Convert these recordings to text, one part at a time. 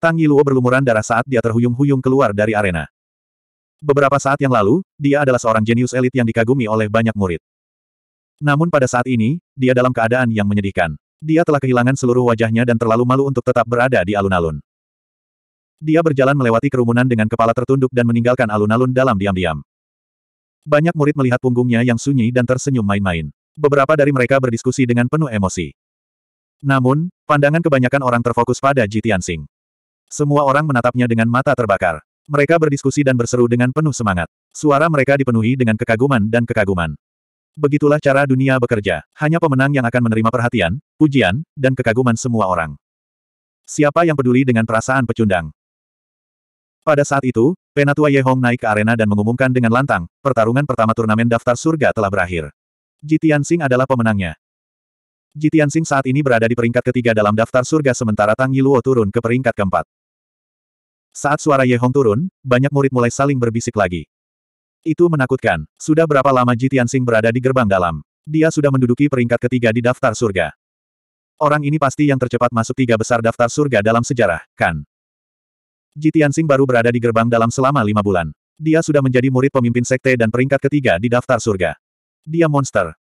Tang Yiluo berlumuran darah saat dia terhuyung-huyung keluar dari arena. Beberapa saat yang lalu, dia adalah seorang jenius elit yang dikagumi oleh banyak murid. Namun pada saat ini, dia dalam keadaan yang menyedihkan. Dia telah kehilangan seluruh wajahnya dan terlalu malu untuk tetap berada di alun-alun. Dia berjalan melewati kerumunan dengan kepala tertunduk dan meninggalkan alun-alun dalam diam-diam. Banyak murid melihat punggungnya yang sunyi dan tersenyum main-main. Beberapa dari mereka berdiskusi dengan penuh emosi. Namun, pandangan kebanyakan orang terfokus pada Jitian Tianxing. Semua orang menatapnya dengan mata terbakar. Mereka berdiskusi dan berseru dengan penuh semangat. Suara mereka dipenuhi dengan kekaguman dan kekaguman. Begitulah cara dunia bekerja. Hanya pemenang yang akan menerima perhatian, pujian, dan kekaguman semua orang. Siapa yang peduli dengan perasaan pecundang? Pada saat itu, Penatua Ye Hong naik ke arena dan mengumumkan dengan lantang, pertarungan pertama turnamen daftar surga telah berakhir. Jitian adalah pemenangnya. Jitian saat ini berada di peringkat ketiga dalam daftar surga sementara Tang Yiluo turun ke peringkat keempat. Saat suara Ye Hong turun, banyak murid mulai saling berbisik lagi. Itu menakutkan. Sudah berapa lama Ji Tianxing berada di gerbang dalam? Dia sudah menduduki peringkat ketiga di daftar surga. Orang ini pasti yang tercepat masuk tiga besar daftar surga dalam sejarah, kan? Ji Tianxing baru berada di gerbang dalam selama lima bulan. Dia sudah menjadi murid pemimpin sekte dan peringkat ketiga di daftar surga. Dia monster.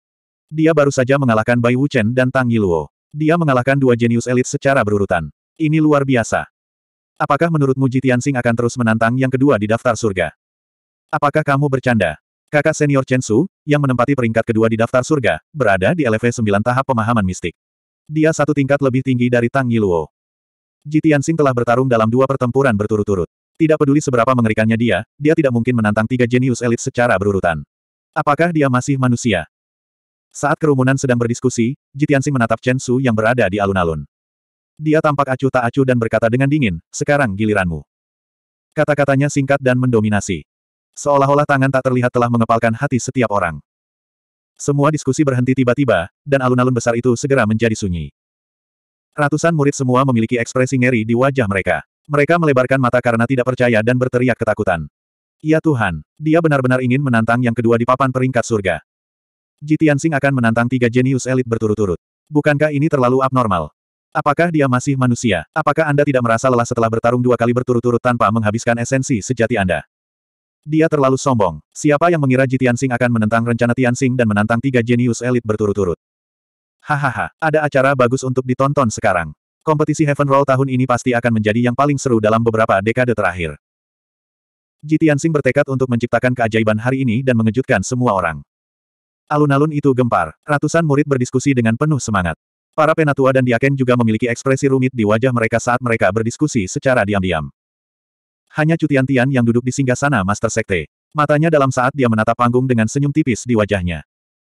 Dia baru saja mengalahkan Bai Wuchen dan Tang Yiluo. Dia mengalahkan dua jenius elit secara berurutan. Ini luar biasa. Apakah menurutmu Jitian Sing akan terus menantang yang kedua di daftar surga? Apakah kamu bercanda? Kakak senior Chen Su, yang menempati peringkat kedua di daftar surga, berada di LV 9 tahap pemahaman mistik. Dia satu tingkat lebih tinggi dari Tang Yiluo. Jitian Sing telah bertarung dalam dua pertempuran berturut-turut. Tidak peduli seberapa mengerikannya dia, dia tidak mungkin menantang tiga jenius elit secara berurutan. Apakah dia masih manusia? Saat kerumunan sedang berdiskusi, Jitian Sing menatap Chen Su yang berada di alun-alun. Dia tampak acuh tak acuh dan berkata dengan dingin, sekarang giliranmu. Kata-katanya singkat dan mendominasi. Seolah-olah tangan tak terlihat telah mengepalkan hati setiap orang. Semua diskusi berhenti tiba-tiba, dan alun-alun besar itu segera menjadi sunyi. Ratusan murid semua memiliki ekspresi ngeri di wajah mereka. Mereka melebarkan mata karena tidak percaya dan berteriak ketakutan. Ya Tuhan, dia benar-benar ingin menantang yang kedua di papan peringkat surga. Jitiansing akan menantang tiga jenius elit berturut-turut. Bukankah ini terlalu abnormal? Apakah dia masih manusia? Apakah Anda tidak merasa lelah setelah bertarung dua kali berturut-turut tanpa menghabiskan esensi sejati Anda? Dia terlalu sombong. Siapa yang mengira Ji Tianxing akan menentang rencana Tianxing dan menantang tiga jenius elit berturut-turut? Hahaha, ada acara bagus untuk ditonton sekarang. Kompetisi Heaven Roll tahun ini pasti akan menjadi yang paling seru dalam beberapa dekade terakhir. Ji Tianxing bertekad untuk menciptakan keajaiban hari ini dan mengejutkan semua orang. Alun-alun itu gempar, ratusan murid berdiskusi dengan penuh semangat. Para penatua dan diaken juga memiliki ekspresi rumit di wajah mereka saat mereka berdiskusi secara diam-diam. Hanya Tian yang duduk di singgah sana, Master Sekte. Matanya dalam saat dia menatap panggung dengan senyum tipis di wajahnya.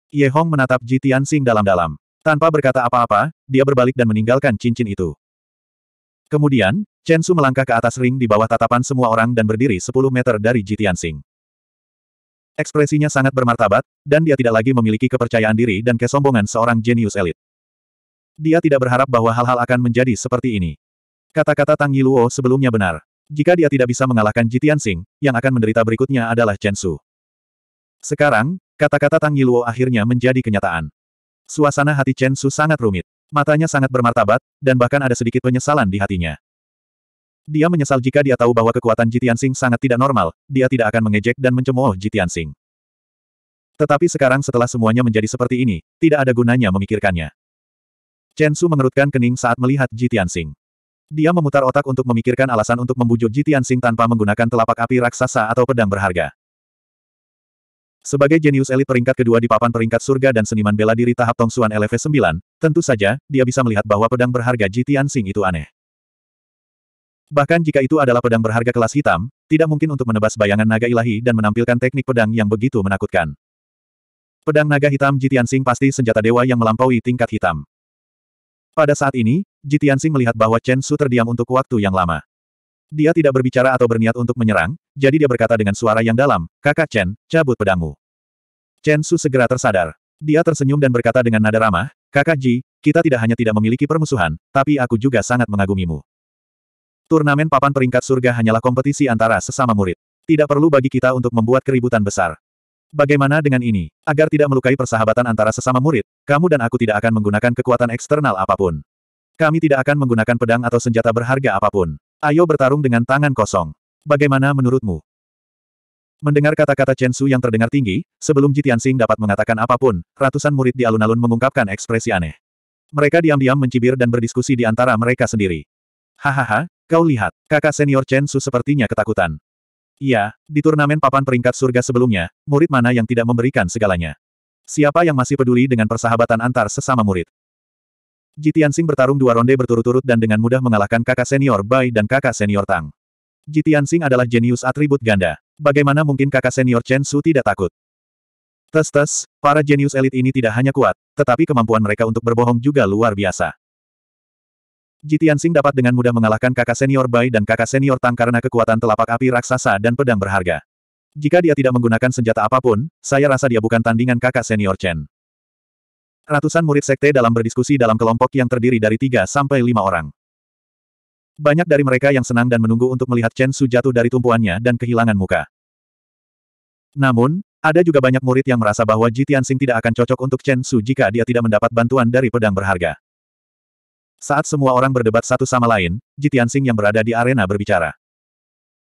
Ye Hong menatap Ji Sing dalam-dalam. Tanpa berkata apa-apa, dia berbalik dan meninggalkan cincin itu. Kemudian, Chen Su melangkah ke atas ring di bawah tatapan semua orang dan berdiri 10 meter dari Ji Sing. Ekspresinya sangat bermartabat, dan dia tidak lagi memiliki kepercayaan diri dan kesombongan seorang jenius elit. Dia tidak berharap bahwa hal-hal akan menjadi seperti ini. Kata-kata Tang Yiluo sebelumnya benar. Jika dia tidak bisa mengalahkan Jitian Sing, yang akan menderita berikutnya adalah Chen Su. Sekarang, kata-kata Tang Yiluo akhirnya menjadi kenyataan. Suasana hati Chen Su sangat rumit. Matanya sangat bermartabat, dan bahkan ada sedikit penyesalan di hatinya. Dia menyesal jika dia tahu bahwa kekuatan Jitian Sing sangat tidak normal, dia tidak akan mengejek dan mencemooh Jitian Sing. Tetapi sekarang setelah semuanya menjadi seperti ini, tidak ada gunanya memikirkannya. Chen Su mengerutkan kening saat melihat Ji Tianxing. Dia memutar otak untuk memikirkan alasan untuk membujuk Ji Tianxing tanpa menggunakan telapak api raksasa atau pedang berharga. Sebagai jenius elit peringkat kedua di papan peringkat surga dan seniman bela diri tahap Tong Tongsuan LV 9, tentu saja, dia bisa melihat bahwa pedang berharga Ji Tianxing itu aneh. Bahkan jika itu adalah pedang berharga kelas hitam, tidak mungkin untuk menebas bayangan naga ilahi dan menampilkan teknik pedang yang begitu menakutkan. Pedang naga hitam Jitian Sing pasti senjata dewa yang melampaui tingkat hitam. Pada saat ini, Jitian Xing melihat bahwa Chen Su terdiam untuk waktu yang lama. Dia tidak berbicara atau berniat untuk menyerang, jadi dia berkata dengan suara yang dalam, kakak Chen, cabut pedangmu. Chen Su segera tersadar. Dia tersenyum dan berkata dengan nada ramah, kakak Ji, kita tidak hanya tidak memiliki permusuhan, tapi aku juga sangat mengagumimu. Turnamen papan peringkat surga hanyalah kompetisi antara sesama murid. Tidak perlu bagi kita untuk membuat keributan besar. Bagaimana dengan ini? Agar tidak melukai persahabatan antara sesama murid, kamu dan aku tidak akan menggunakan kekuatan eksternal apapun. Kami tidak akan menggunakan pedang atau senjata berharga apapun. Ayo bertarung dengan tangan kosong. Bagaimana menurutmu? Mendengar kata-kata Chen Su yang terdengar tinggi, sebelum Jitian Xing dapat mengatakan apapun, ratusan murid di alun-alun mengungkapkan ekspresi aneh. Mereka diam-diam mencibir dan berdiskusi di antara mereka sendiri. Hahaha, kau lihat, kakak senior Chen Su sepertinya ketakutan. Iya, di turnamen papan peringkat surga sebelumnya, murid mana yang tidak memberikan segalanya? Siapa yang masih peduli dengan persahabatan antar sesama murid? Ji bertarung dua ronde berturut-turut dan dengan mudah mengalahkan kakak senior Bai dan kakak senior Tang. Ji adalah jenius atribut ganda. Bagaimana mungkin kakak senior Chen Su tidak takut? Tes-tes, para jenius elit ini tidak hanya kuat, tetapi kemampuan mereka untuk berbohong juga luar biasa. Jitian Sing dapat dengan mudah mengalahkan kakak senior Bai dan kakak senior Tang karena kekuatan telapak api raksasa dan pedang berharga. Jika dia tidak menggunakan senjata apapun, saya rasa dia bukan tandingan kakak senior Chen. Ratusan murid sekte dalam berdiskusi dalam kelompok yang terdiri dari tiga sampai lima orang. Banyak dari mereka yang senang dan menunggu untuk melihat Chen Su jatuh dari tumpuannya dan kehilangan muka. Namun, ada juga banyak murid yang merasa bahwa Jitian Sing tidak akan cocok untuk Chen Su jika dia tidak mendapat bantuan dari pedang berharga. Saat semua orang berdebat satu sama lain, Jitian Sing yang berada di arena berbicara.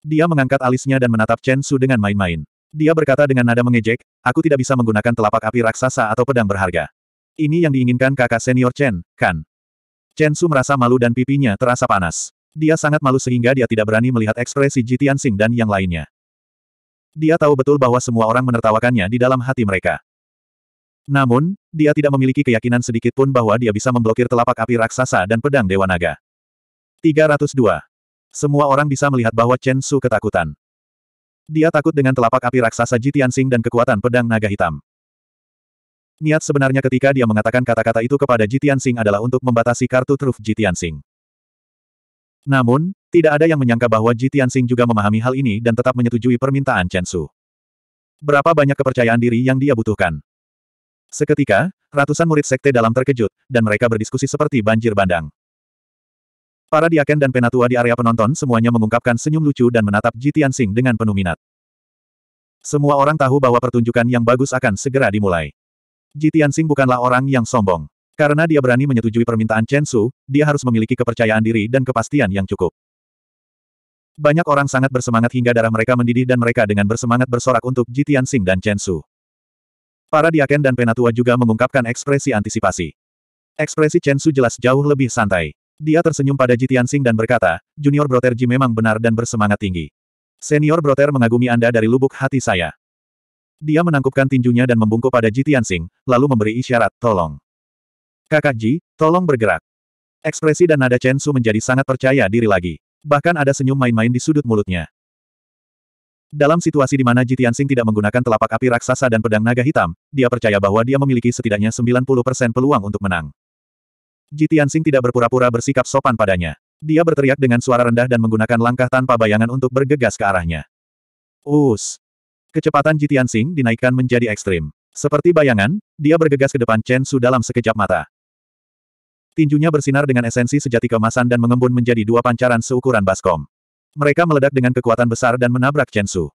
Dia mengangkat alisnya dan menatap Chen Su dengan main-main. Dia berkata dengan nada mengejek, aku tidak bisa menggunakan telapak api raksasa atau pedang berharga. Ini yang diinginkan kakak senior Chen, kan? Chen Su merasa malu dan pipinya terasa panas. Dia sangat malu sehingga dia tidak berani melihat ekspresi Jitian Sing dan yang lainnya. Dia tahu betul bahwa semua orang menertawakannya di dalam hati mereka. Namun, dia tidak memiliki keyakinan sedikit pun bahwa dia bisa memblokir telapak api raksasa dan pedang Dewa Naga. 302. Semua orang bisa melihat bahwa Chen Su ketakutan. Dia takut dengan telapak api raksasa Ji Tianxing dan kekuatan pedang naga hitam. Niat sebenarnya ketika dia mengatakan kata-kata itu kepada Ji Tianxing adalah untuk membatasi kartu truf Ji Tianxing. Namun, tidak ada yang menyangka bahwa Ji Tianxing juga memahami hal ini dan tetap menyetujui permintaan Chen Su. Berapa banyak kepercayaan diri yang dia butuhkan? Seketika, ratusan murid sekte dalam terkejut, dan mereka berdiskusi seperti banjir bandang. Para diaken dan penatua di area penonton semuanya mengungkapkan senyum lucu dan menatap Jitian Sing dengan penuh minat. Semua orang tahu bahwa pertunjukan yang bagus akan segera dimulai. Jitian Sing bukanlah orang yang sombong. Karena dia berani menyetujui permintaan Chen Su, dia harus memiliki kepercayaan diri dan kepastian yang cukup. Banyak orang sangat bersemangat hingga darah mereka mendidih dan mereka dengan bersemangat bersorak untuk Jitian Sing dan Chen Su. Para diaken dan penatua juga mengungkapkan ekspresi antisipasi. Ekspresi Chen Su jelas jauh lebih santai. Dia tersenyum pada Ji Tianxing dan berkata, Junior Brother Ji memang benar dan bersemangat tinggi. Senior Brother mengagumi Anda dari lubuk hati saya. Dia menangkupkan tinjunya dan membungkuk pada Ji Tianxing, lalu memberi isyarat, tolong. Kakak Ji, tolong bergerak. Ekspresi dan nada Chen Su menjadi sangat percaya diri lagi. Bahkan ada senyum main-main di sudut mulutnya. Dalam situasi di mana Jitian Sing tidak menggunakan telapak api raksasa dan pedang naga hitam, dia percaya bahwa dia memiliki setidaknya 90% peluang untuk menang. Jitian Sing tidak berpura-pura bersikap sopan padanya. Dia berteriak dengan suara rendah dan menggunakan langkah tanpa bayangan untuk bergegas ke arahnya. Us! Kecepatan Jitian Sing dinaikkan menjadi ekstrim. Seperti bayangan, dia bergegas ke depan Chen Su dalam sekejap mata. Tinjunya bersinar dengan esensi sejati kemasan dan mengembun menjadi dua pancaran seukuran baskom. Mereka meledak dengan kekuatan besar dan menabrak Chen Su.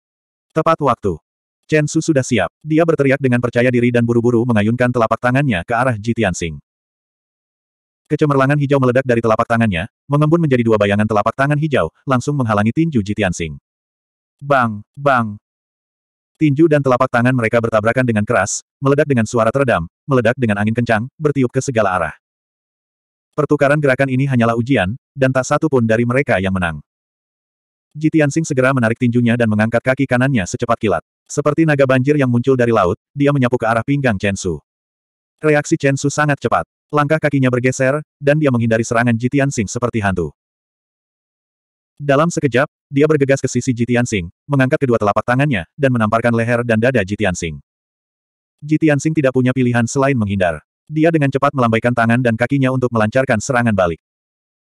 Tepat waktu. Chen Su sudah siap. Dia berteriak dengan percaya diri dan buru-buru mengayunkan telapak tangannya ke arah Ji Tianxing. Kecemerlangan hijau meledak dari telapak tangannya, mengembun menjadi dua bayangan telapak tangan hijau, langsung menghalangi tinju Ji Tianxing. Bang, bang. Tinju dan telapak tangan mereka bertabrakan dengan keras, meledak dengan suara teredam, meledak dengan angin kencang, bertiup ke segala arah. Pertukaran gerakan ini hanyalah ujian, dan tak satu pun dari mereka yang menang. Jitian Sing segera menarik tinjunya dan mengangkat kaki kanannya secepat kilat. Seperti naga banjir yang muncul dari laut, dia menyapu ke arah pinggang Chen Su. Reaksi Chen Su sangat cepat. Langkah kakinya bergeser, dan dia menghindari serangan Jitian Sing seperti hantu. Dalam sekejap, dia bergegas ke sisi Jitian Sing, mengangkat kedua telapak tangannya, dan menamparkan leher dan dada Jitian Sing. Jitian Sing tidak punya pilihan selain menghindar. Dia dengan cepat melambaikan tangan dan kakinya untuk melancarkan serangan balik.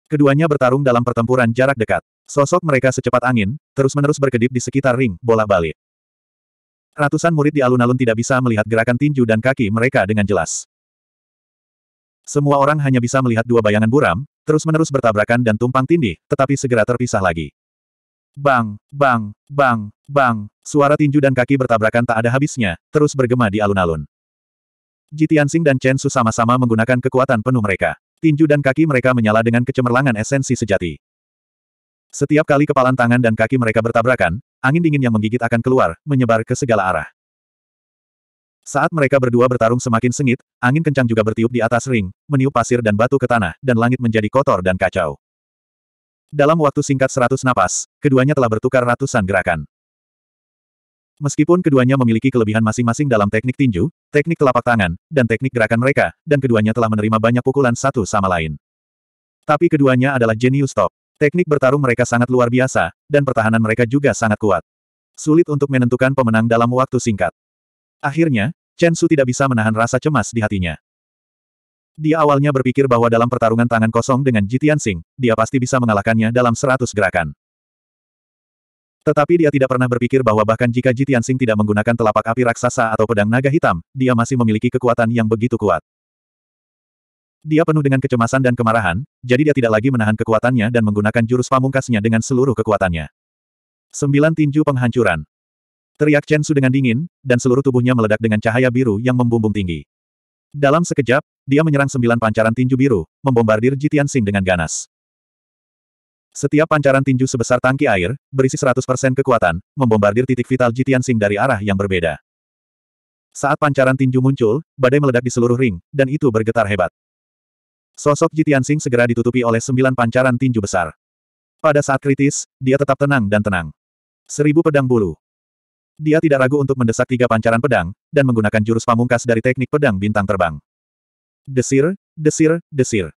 Keduanya bertarung dalam pertempuran jarak dekat. Sosok mereka secepat angin, terus-menerus berkedip di sekitar ring bola balik. Ratusan murid di alun-alun tidak bisa melihat gerakan tinju dan kaki mereka dengan jelas. Semua orang hanya bisa melihat dua bayangan buram, terus-menerus bertabrakan dan tumpang tindih, tetapi segera terpisah lagi. Bang, bang, bang, bang, suara tinju dan kaki bertabrakan tak ada habisnya, terus bergema di alun-alun. Jitiansing dan Chen Su sama-sama menggunakan kekuatan penuh mereka. Tinju dan kaki mereka menyala dengan kecemerlangan esensi sejati. Setiap kali kepalan tangan dan kaki mereka bertabrakan, angin dingin yang menggigit akan keluar, menyebar ke segala arah. Saat mereka berdua bertarung semakin sengit, angin kencang juga bertiup di atas ring, meniup pasir dan batu ke tanah, dan langit menjadi kotor dan kacau. Dalam waktu singkat seratus napas, keduanya telah bertukar ratusan gerakan. Meskipun keduanya memiliki kelebihan masing-masing dalam teknik tinju, teknik telapak tangan, dan teknik gerakan mereka, dan keduanya telah menerima banyak pukulan satu sama lain. Tapi keduanya adalah jenius top. Teknik bertarung mereka sangat luar biasa, dan pertahanan mereka juga sangat kuat. Sulit untuk menentukan pemenang dalam waktu singkat. Akhirnya, Chen Su tidak bisa menahan rasa cemas di hatinya. Dia awalnya berpikir bahwa dalam pertarungan tangan kosong dengan Jitian Sing, dia pasti bisa mengalahkannya dalam seratus gerakan. Tetapi dia tidak pernah berpikir bahwa bahkan jika Jitian Sing tidak menggunakan telapak api raksasa atau pedang naga hitam, dia masih memiliki kekuatan yang begitu kuat. Dia penuh dengan kecemasan dan kemarahan, jadi dia tidak lagi menahan kekuatannya dan menggunakan jurus pamungkasnya dengan seluruh kekuatannya. Sembilan tinju penghancuran. Teriak Chen Su dengan dingin, dan seluruh tubuhnya meledak dengan cahaya biru yang membumbung tinggi. Dalam sekejap, dia menyerang sembilan pancaran tinju biru, membombardir Jitian Sing dengan ganas. Setiap pancaran tinju sebesar tangki air, berisi 100% kekuatan, membombardir titik vital Jitian Sing dari arah yang berbeda. Saat pancaran tinju muncul, badai meledak di seluruh ring, dan itu bergetar hebat. Sosok Jitian Jitiansing segera ditutupi oleh sembilan pancaran tinju besar. Pada saat kritis, dia tetap tenang dan tenang. Seribu pedang bulu. Dia tidak ragu untuk mendesak tiga pancaran pedang, dan menggunakan jurus pamungkas dari teknik pedang bintang terbang. Desir, desir, desir.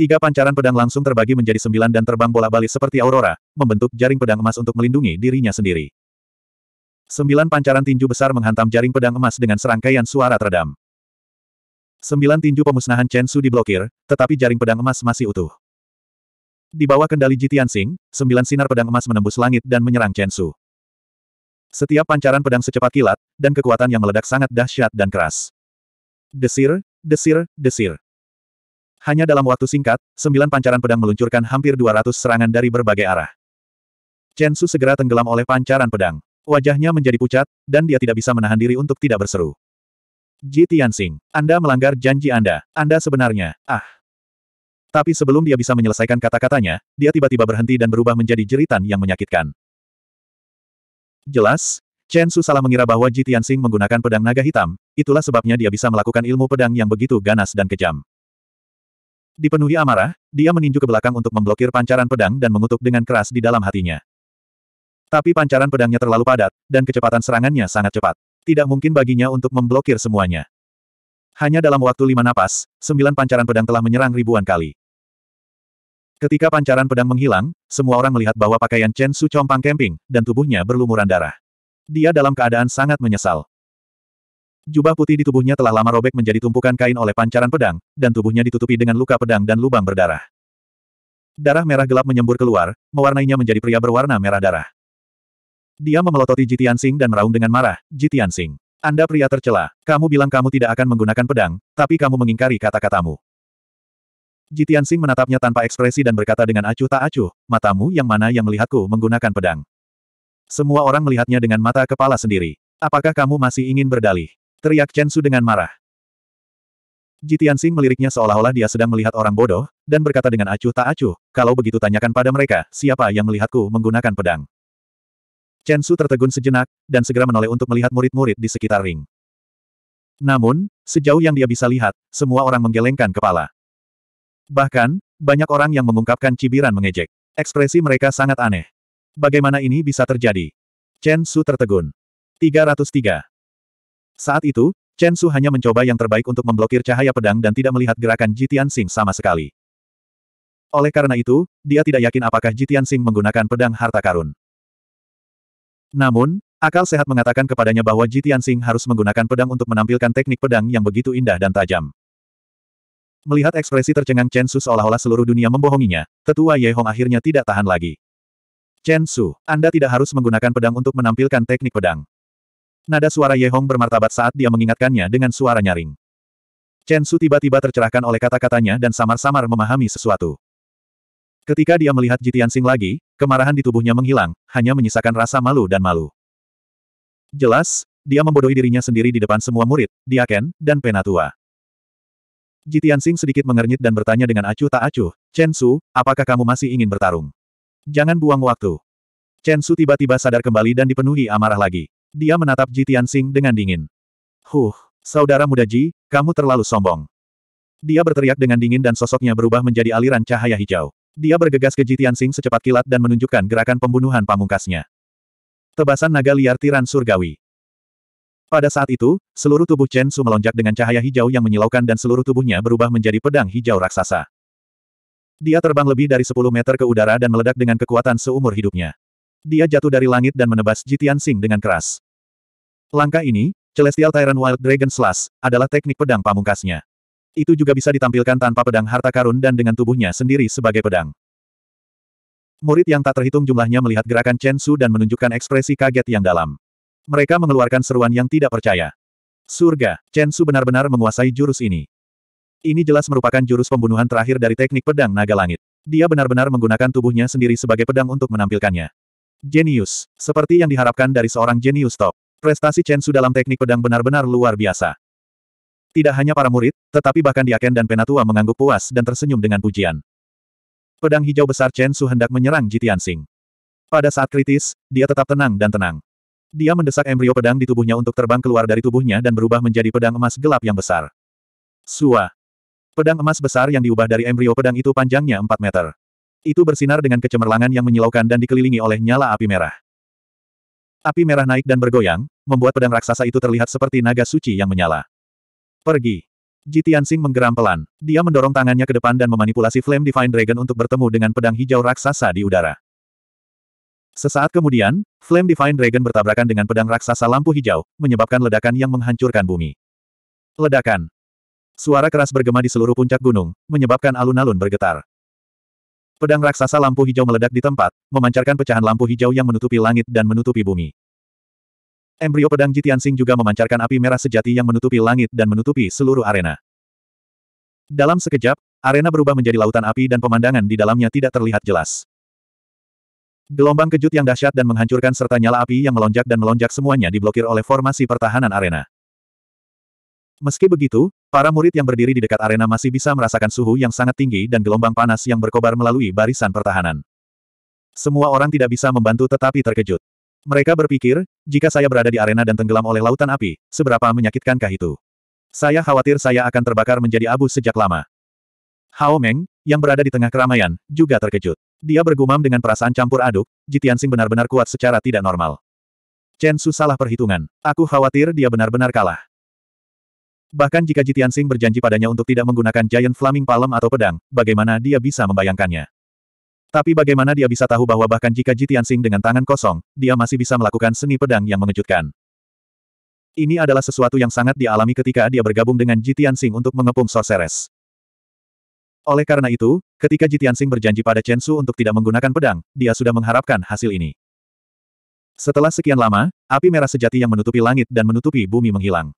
Tiga pancaran pedang langsung terbagi menjadi sembilan dan terbang bola-balik seperti aurora, membentuk jaring pedang emas untuk melindungi dirinya sendiri. Sembilan pancaran tinju besar menghantam jaring pedang emas dengan serangkaian suara teredam. Sembilan tinju pemusnahan Chen Su diblokir, tetapi jaring pedang emas masih utuh. Di bawah kendali Jitian Sing, sembilan sinar pedang emas menembus langit dan menyerang Chen Su. Setiap pancaran pedang secepat kilat, dan kekuatan yang meledak sangat dahsyat dan keras. Desir, desir, desir. Hanya dalam waktu singkat, sembilan pancaran pedang meluncurkan hampir 200 serangan dari berbagai arah. Chen Su segera tenggelam oleh pancaran pedang. Wajahnya menjadi pucat, dan dia tidak bisa menahan diri untuk tidak berseru. Ji Tianxing, Anda melanggar janji Anda. Anda sebenarnya, ah. Tapi sebelum dia bisa menyelesaikan kata-katanya, dia tiba-tiba berhenti dan berubah menjadi jeritan yang menyakitkan. Jelas, Chen Su salah mengira bahwa Ji Tianxing menggunakan pedang naga hitam, itulah sebabnya dia bisa melakukan ilmu pedang yang begitu ganas dan kejam. Dipenuhi amarah, dia meninju ke belakang untuk memblokir pancaran pedang dan mengutuk dengan keras di dalam hatinya. Tapi pancaran pedangnya terlalu padat, dan kecepatan serangannya sangat cepat. Tidak mungkin baginya untuk memblokir semuanya. Hanya dalam waktu lima napas, sembilan pancaran pedang telah menyerang ribuan kali. Ketika pancaran pedang menghilang, semua orang melihat bahwa pakaian Chen Su compang kemping dan tubuhnya berlumuran darah. Dia dalam keadaan sangat menyesal. Jubah putih di tubuhnya telah lama robek menjadi tumpukan kain oleh pancaran pedang, dan tubuhnya ditutupi dengan luka pedang dan lubang berdarah. Darah merah gelap menyembur keluar, mewarnainya menjadi pria berwarna merah darah. Dia memelototi Jitian Sing dan meraung dengan marah, Jitian Sing. Anda pria tercela, kamu bilang kamu tidak akan menggunakan pedang, tapi kamu mengingkari kata-katamu. Jitian Sing menatapnya tanpa ekspresi dan berkata dengan acuh tak acuh, matamu yang mana yang melihatku menggunakan pedang. Semua orang melihatnya dengan mata kepala sendiri. Apakah kamu masih ingin berdalih? Teriak Chen Su dengan marah. Jitian Sing meliriknya seolah-olah dia sedang melihat orang bodoh, dan berkata dengan acuh tak acuh, kalau begitu tanyakan pada mereka, siapa yang melihatku menggunakan pedang. Chen Su tertegun sejenak, dan segera menoleh untuk melihat murid-murid di sekitar ring. Namun, sejauh yang dia bisa lihat, semua orang menggelengkan kepala. Bahkan, banyak orang yang mengungkapkan cibiran mengejek. Ekspresi mereka sangat aneh. Bagaimana ini bisa terjadi? Chen Su tertegun. 303. Saat itu, Chen Su hanya mencoba yang terbaik untuk memblokir cahaya pedang dan tidak melihat gerakan Jitian Sing sama sekali. Oleh karena itu, dia tidak yakin apakah Jitian Sing menggunakan pedang harta karun. Namun, akal sehat mengatakan kepadanya bahwa Ji Tianxing harus menggunakan pedang untuk menampilkan teknik pedang yang begitu indah dan tajam. Melihat ekspresi tercengang Chen Su seolah-olah seluruh dunia membohonginya, tetua Ye Hong akhirnya tidak tahan lagi. Chen Su, Anda tidak harus menggunakan pedang untuk menampilkan teknik pedang. Nada suara Ye Hong bermartabat saat dia mengingatkannya dengan suara nyaring. Chen Su tiba-tiba tercerahkan oleh kata-katanya dan samar-samar memahami sesuatu. Ketika dia melihat Jitian Sing lagi, kemarahan di tubuhnya menghilang, hanya menyisakan rasa malu dan malu. Jelas, dia membodohi dirinya sendiri di depan semua murid, Diaken, dan Penatua. Jitian Sing sedikit mengernyit dan bertanya dengan acuh tak acuh, Chen Su, apakah kamu masih ingin bertarung? Jangan buang waktu. Chen Su tiba-tiba sadar kembali dan dipenuhi amarah lagi. Dia menatap Jitian Sing dengan dingin. Huh, saudara muda Ji, kamu terlalu sombong. Dia berteriak dengan dingin dan sosoknya berubah menjadi aliran cahaya hijau. Dia bergegas ke Jitian Sing secepat kilat dan menunjukkan gerakan pembunuhan pamungkasnya. Tebasan naga liar tiran surgawi. Pada saat itu, seluruh tubuh Chen Su melonjak dengan cahaya hijau yang menyilaukan dan seluruh tubuhnya berubah menjadi pedang hijau raksasa. Dia terbang lebih dari 10 meter ke udara dan meledak dengan kekuatan seumur hidupnya. Dia jatuh dari langit dan menebas Jitian Sing dengan keras. Langkah ini, Celestial Tyrant Wild Dragon Slash, adalah teknik pedang pamungkasnya. Itu juga bisa ditampilkan tanpa pedang harta karun dan dengan tubuhnya sendiri sebagai pedang. Murid yang tak terhitung jumlahnya melihat gerakan Chen Su dan menunjukkan ekspresi kaget yang dalam. Mereka mengeluarkan seruan yang tidak percaya. Surga, Chen Su benar-benar menguasai jurus ini. Ini jelas merupakan jurus pembunuhan terakhir dari teknik pedang naga langit. Dia benar-benar menggunakan tubuhnya sendiri sebagai pedang untuk menampilkannya. Genius, seperti yang diharapkan dari seorang genius top. Prestasi Chen Su dalam teknik pedang benar-benar luar biasa. Tidak hanya para murid, tetapi bahkan Diaken dan Penatua mengangguk puas dan tersenyum dengan pujian. Pedang hijau besar Chen Su hendak menyerang Jitian Sing. Pada saat kritis, dia tetap tenang dan tenang. Dia mendesak embrio pedang di tubuhnya untuk terbang keluar dari tubuhnya dan berubah menjadi pedang emas gelap yang besar. Sua. Pedang emas besar yang diubah dari embrio pedang itu panjangnya 4 meter. Itu bersinar dengan kecemerlangan yang menyilaukan dan dikelilingi oleh nyala api merah. Api merah naik dan bergoyang, membuat pedang raksasa itu terlihat seperti naga suci yang menyala. Pergi. Jitian Sing menggeram pelan. Dia mendorong tangannya ke depan dan memanipulasi Flame Divine Dragon untuk bertemu dengan pedang hijau raksasa di udara. Sesaat kemudian, Flame Divine Dragon bertabrakan dengan pedang raksasa lampu hijau, menyebabkan ledakan yang menghancurkan bumi. Ledakan. Suara keras bergema di seluruh puncak gunung, menyebabkan alun-alun bergetar. Pedang raksasa lampu hijau meledak di tempat, memancarkan pecahan lampu hijau yang menutupi langit dan menutupi bumi. Embrio pedang Jitian Jitiansing juga memancarkan api merah sejati yang menutupi langit dan menutupi seluruh arena. Dalam sekejap, arena berubah menjadi lautan api dan pemandangan di dalamnya tidak terlihat jelas. Gelombang kejut yang dahsyat dan menghancurkan serta nyala api yang melonjak dan melonjak semuanya diblokir oleh formasi pertahanan arena. Meski begitu, para murid yang berdiri di dekat arena masih bisa merasakan suhu yang sangat tinggi dan gelombang panas yang berkobar melalui barisan pertahanan. Semua orang tidak bisa membantu tetapi terkejut. Mereka berpikir, jika saya berada di arena dan tenggelam oleh lautan api, seberapa menyakitkankah itu? Saya khawatir saya akan terbakar menjadi abu sejak lama. Hao Meng, yang berada di tengah keramaian, juga terkejut. Dia bergumam dengan perasaan campur aduk, Jitian benar-benar kuat secara tidak normal. Chen Su salah perhitungan. Aku khawatir dia benar-benar kalah. Bahkan jika Jitian berjanji padanya untuk tidak menggunakan Giant Flaming Palm atau pedang, bagaimana dia bisa membayangkannya? Tapi bagaimana dia bisa tahu bahwa bahkan jika Jitian Sing dengan tangan kosong, dia masih bisa melakukan seni pedang yang mengejutkan. Ini adalah sesuatu yang sangat dialami ketika dia bergabung dengan Jitian Sing untuk mengepung Sorceress. Oleh karena itu, ketika Jitian Sing berjanji pada Chen Su untuk tidak menggunakan pedang, dia sudah mengharapkan hasil ini. Setelah sekian lama, api merah sejati yang menutupi langit dan menutupi bumi menghilang.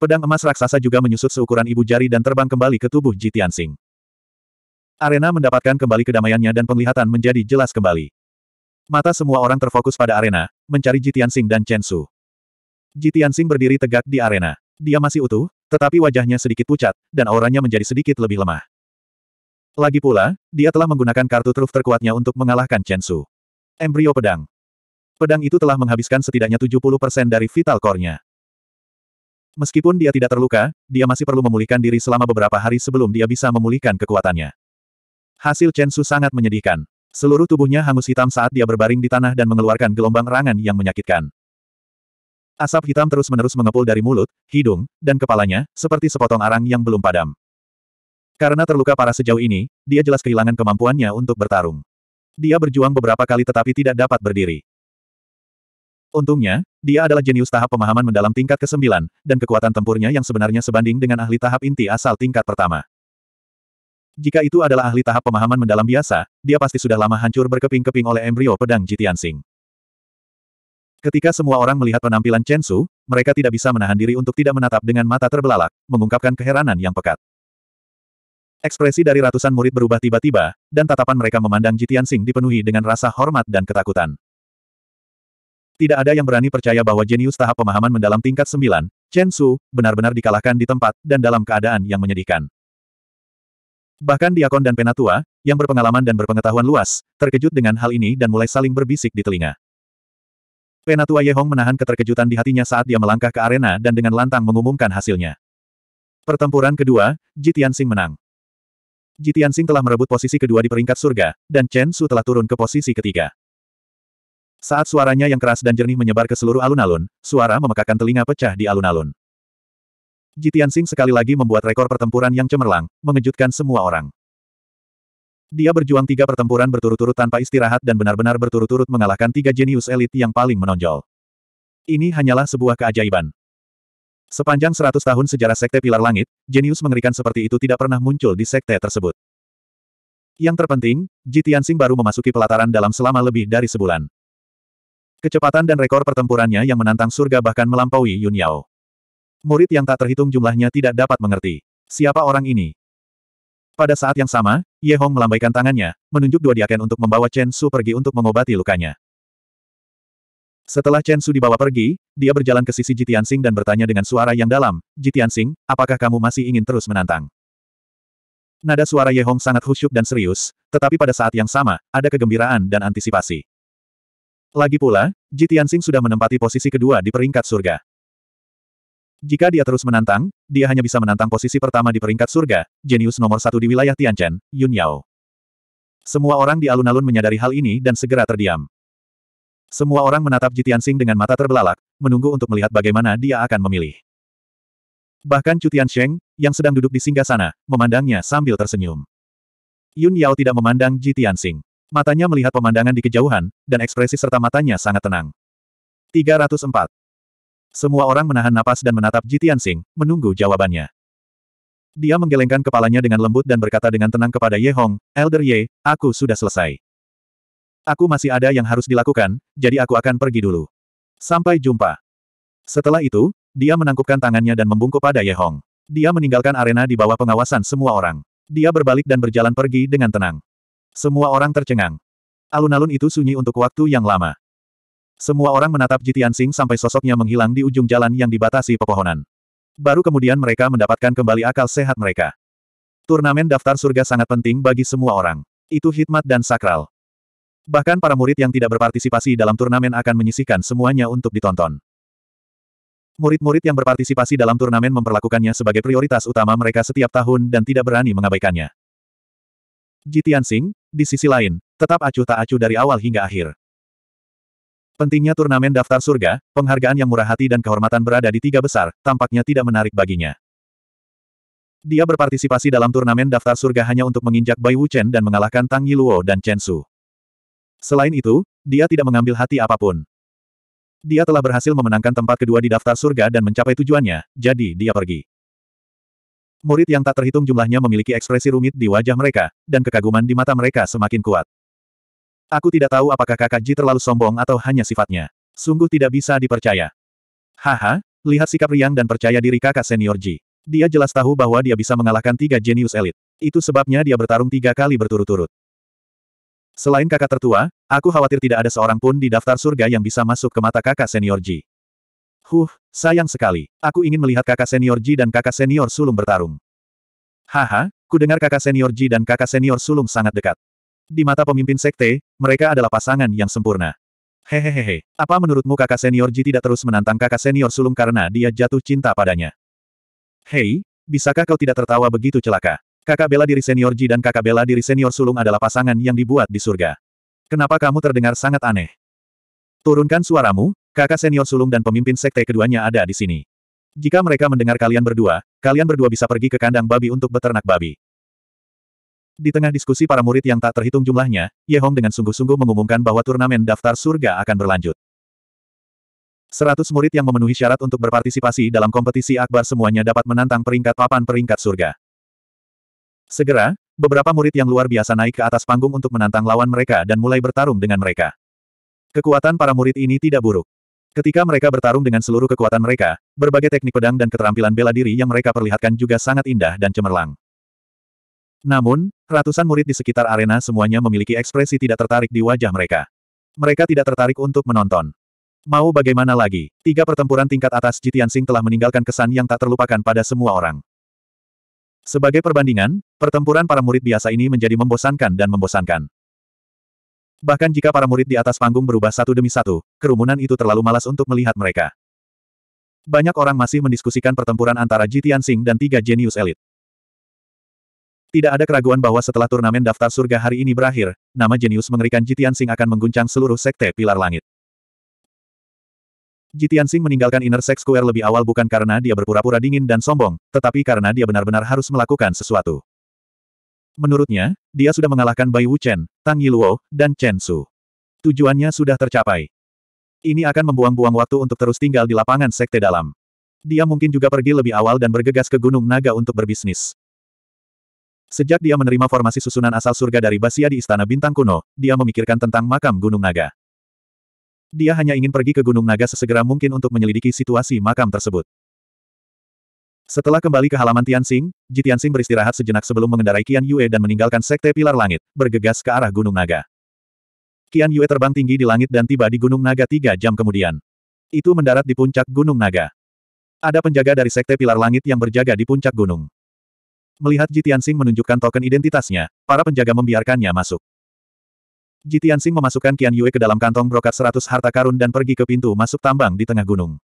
Pedang emas raksasa juga menyusut seukuran ibu jari dan terbang kembali ke tubuh Jitian Sing. Arena mendapatkan kembali kedamaiannya dan penglihatan menjadi jelas kembali. Mata semua orang terfokus pada arena, mencari Jitian Sing dan Chen Su. Jitian Sing berdiri tegak di arena. Dia masih utuh, tetapi wajahnya sedikit pucat, dan auranya menjadi sedikit lebih lemah. Lagi pula, dia telah menggunakan kartu truf terkuatnya untuk mengalahkan Chen Su. Embrio pedang. Pedang itu telah menghabiskan setidaknya 70% dari vital core-nya. Meskipun dia tidak terluka, dia masih perlu memulihkan diri selama beberapa hari sebelum dia bisa memulihkan kekuatannya. Hasil Chen Su sangat menyedihkan. Seluruh tubuhnya hangus hitam saat dia berbaring di tanah dan mengeluarkan gelombang rangan yang menyakitkan. Asap hitam terus-menerus mengepul dari mulut, hidung, dan kepalanya, seperti sepotong arang yang belum padam. Karena terluka parah sejauh ini, dia jelas kehilangan kemampuannya untuk bertarung. Dia berjuang beberapa kali tetapi tidak dapat berdiri. Untungnya, dia adalah jenius tahap pemahaman mendalam tingkat ke-9, dan kekuatan tempurnya yang sebenarnya sebanding dengan ahli tahap inti asal tingkat pertama. Jika itu adalah ahli tahap pemahaman mendalam biasa, dia pasti sudah lama hancur berkeping-keping oleh embrio pedang Jitian Sing. Ketika semua orang melihat penampilan Chen Su, mereka tidak bisa menahan diri untuk tidak menatap dengan mata terbelalak, mengungkapkan keheranan yang pekat. Ekspresi dari ratusan murid berubah tiba-tiba, dan tatapan mereka memandang Jitian Sing dipenuhi dengan rasa hormat dan ketakutan. Tidak ada yang berani percaya bahwa jenius tahap pemahaman mendalam tingkat 9, Chen Su, benar-benar dikalahkan di tempat, dan dalam keadaan yang menyedihkan. Bahkan diakon dan penatua, yang berpengalaman dan berpengetahuan luas, terkejut dengan hal ini dan mulai saling berbisik di telinga. Penatua Yehong menahan keterkejutan di hatinya saat dia melangkah ke arena dan dengan lantang mengumumkan hasilnya. Pertempuran kedua, Ji Tianxing menang. Ji Tianxing telah merebut posisi kedua di peringkat surga, dan Chen Su telah turun ke posisi ketiga. Saat suaranya yang keras dan jernih menyebar ke seluruh alun-alun, suara memekakan telinga pecah di alun-alun. Sing sekali lagi membuat rekor pertempuran yang cemerlang, mengejutkan semua orang. Dia berjuang tiga pertempuran berturut-turut tanpa istirahat dan benar-benar berturut-turut mengalahkan tiga jenius elit yang paling menonjol. Ini hanyalah sebuah keajaiban. Sepanjang seratus tahun sejarah Sekte Pilar Langit, jenius mengerikan seperti itu tidak pernah muncul di sekte tersebut. Yang terpenting, Sing baru memasuki pelataran dalam selama lebih dari sebulan. Kecepatan dan rekor pertempurannya yang menantang surga bahkan melampaui Yun Yao. Murid yang tak terhitung jumlahnya tidak dapat mengerti. Siapa orang ini? Pada saat yang sama, Ye Hong melambaikan tangannya, menunjuk dua diaken untuk membawa Chen Su pergi untuk mengobati lukanya. Setelah Chen Su dibawa pergi, dia berjalan ke sisi Jitiansing dan bertanya dengan suara yang dalam, Jitiansing, apakah kamu masih ingin terus menantang? Nada suara Ye Hong sangat khusyuk dan serius, tetapi pada saat yang sama, ada kegembiraan dan antisipasi. Lagi pula, Jitiansing sudah menempati posisi kedua di peringkat surga. Jika dia terus menantang, dia hanya bisa menantang posisi pertama di peringkat surga, jenius nomor satu di wilayah Tianchen, Yun Yao. Semua orang di alun-alun menyadari hal ini dan segera terdiam. Semua orang menatap Jitiansing dengan mata terbelalak, menunggu untuk melihat bagaimana dia akan memilih. Bahkan Cutian Sheng, yang sedang duduk di singgah sana, memandangnya sambil tersenyum. Yun Yao tidak memandang Tianxing. Matanya melihat pemandangan di kejauhan, dan ekspresi serta matanya sangat tenang. 304. Semua orang menahan napas dan menatap Jitian Sing, menunggu jawabannya. Dia menggelengkan kepalanya dengan lembut dan berkata dengan tenang kepada Ye Hong, Elder Ye, aku sudah selesai. Aku masih ada yang harus dilakukan, jadi aku akan pergi dulu. Sampai jumpa. Setelah itu, dia menangkupkan tangannya dan membungkuk pada Ye Hong. Dia meninggalkan arena di bawah pengawasan semua orang. Dia berbalik dan berjalan pergi dengan tenang. Semua orang tercengang. Alun-alun itu sunyi untuk waktu yang lama. Semua orang menatap Jitian Sing sampai sosoknya menghilang di ujung jalan yang dibatasi pepohonan. Baru kemudian mereka mendapatkan kembali akal sehat mereka. Turnamen daftar surga sangat penting bagi semua orang. Itu hikmat dan sakral. Bahkan para murid yang tidak berpartisipasi dalam turnamen akan menyisihkan semuanya untuk ditonton. Murid-murid yang berpartisipasi dalam turnamen memperlakukannya sebagai prioritas utama mereka setiap tahun dan tidak berani mengabaikannya. Jitian Sing, di sisi lain, tetap acuh tak acuh dari awal hingga akhir. Pentingnya turnamen daftar surga, penghargaan yang murah hati dan kehormatan berada di tiga besar, tampaknya tidak menarik baginya. Dia berpartisipasi dalam turnamen daftar surga hanya untuk menginjak Bai Wuchen dan mengalahkan Tang Yiluo dan Chen Su. Selain itu, dia tidak mengambil hati apapun. Dia telah berhasil memenangkan tempat kedua di daftar surga dan mencapai tujuannya, jadi dia pergi. Murid yang tak terhitung jumlahnya memiliki ekspresi rumit di wajah mereka, dan kekaguman di mata mereka semakin kuat. Aku tidak tahu apakah kakak Ji terlalu sombong atau hanya sifatnya. Sungguh tidak bisa dipercaya. Haha, lihat sikap riang dan percaya diri kakak senior Ji. Dia jelas tahu bahwa dia bisa mengalahkan tiga jenius elit. Itu sebabnya dia bertarung tiga kali berturut-turut. Selain kakak tertua, aku khawatir tidak ada seorang pun di daftar surga yang bisa masuk ke mata kakak senior Ji. Huh, sayang sekali. Aku ingin melihat kakak senior Ji dan kakak senior sulung bertarung. Haha, ku dengar kakak senior Ji dan kakak senior sulung sangat dekat. Di mata pemimpin sekte, mereka adalah pasangan yang sempurna. Hehehehe, apa menurutmu kakak senior Ji tidak terus menantang kakak senior sulung karena dia jatuh cinta padanya? Hei, bisakah kau tidak tertawa begitu celaka? Kakak bela diri senior Ji dan kakak bela diri senior sulung adalah pasangan yang dibuat di surga. Kenapa kamu terdengar sangat aneh? Turunkan suaramu, kakak senior sulung dan pemimpin sekte keduanya ada di sini. Jika mereka mendengar kalian berdua, kalian berdua bisa pergi ke kandang babi untuk beternak babi. Di tengah diskusi para murid yang tak terhitung jumlahnya, Ye Yehong dengan sungguh-sungguh mengumumkan bahwa turnamen daftar surga akan berlanjut. Seratus murid yang memenuhi syarat untuk berpartisipasi dalam kompetisi akbar semuanya dapat menantang peringkat papan peringkat surga. Segera, beberapa murid yang luar biasa naik ke atas panggung untuk menantang lawan mereka dan mulai bertarung dengan mereka. Kekuatan para murid ini tidak buruk. Ketika mereka bertarung dengan seluruh kekuatan mereka, berbagai teknik pedang dan keterampilan bela diri yang mereka perlihatkan juga sangat indah dan cemerlang. Namun, ratusan murid di sekitar arena semuanya memiliki ekspresi tidak tertarik di wajah mereka. Mereka tidak tertarik untuk menonton. Mau bagaimana lagi, tiga pertempuran tingkat atas Jitian Sing telah meninggalkan kesan yang tak terlupakan pada semua orang. Sebagai perbandingan, pertempuran para murid biasa ini menjadi membosankan dan membosankan. Bahkan jika para murid di atas panggung berubah satu demi satu, kerumunan itu terlalu malas untuk melihat mereka. Banyak orang masih mendiskusikan pertempuran antara Jitian Sing dan tiga jenius elit. Tidak ada keraguan bahwa setelah turnamen daftar surga hari ini berakhir, nama jenius mengerikan Jitian Sing akan mengguncang seluruh sekte pilar langit. Jitian Sing meninggalkan Inner Sex Square lebih awal bukan karena dia berpura-pura dingin dan sombong, tetapi karena dia benar-benar harus melakukan sesuatu. Menurutnya, dia sudah mengalahkan Bai Wu Chen, Tang Yiluo, dan Chen Su. Tujuannya sudah tercapai. Ini akan membuang-buang waktu untuk terus tinggal di lapangan sekte dalam. Dia mungkin juga pergi lebih awal dan bergegas ke Gunung Naga untuk berbisnis. Sejak dia menerima formasi susunan asal surga dari Basia di Istana Bintang Kuno, dia memikirkan tentang makam Gunung Naga. Dia hanya ingin pergi ke Gunung Naga sesegera mungkin untuk menyelidiki situasi makam tersebut. Setelah kembali ke halaman Tianxing, Ji Tianxing beristirahat sejenak sebelum mengendarai Qian Yue dan meninggalkan Sekte Pilar Langit, bergegas ke arah Gunung Naga. Qian Yue terbang tinggi di langit dan tiba di Gunung Naga tiga jam kemudian. Itu mendarat di puncak Gunung Naga. Ada penjaga dari Sekte Pilar Langit yang berjaga di puncak gunung. Melihat Jitiansing menunjukkan token identitasnya, para penjaga membiarkannya masuk. Jitiansing memasukkan Qian Yue ke dalam kantong brokat seratus harta karun dan pergi ke pintu masuk tambang di tengah gunung.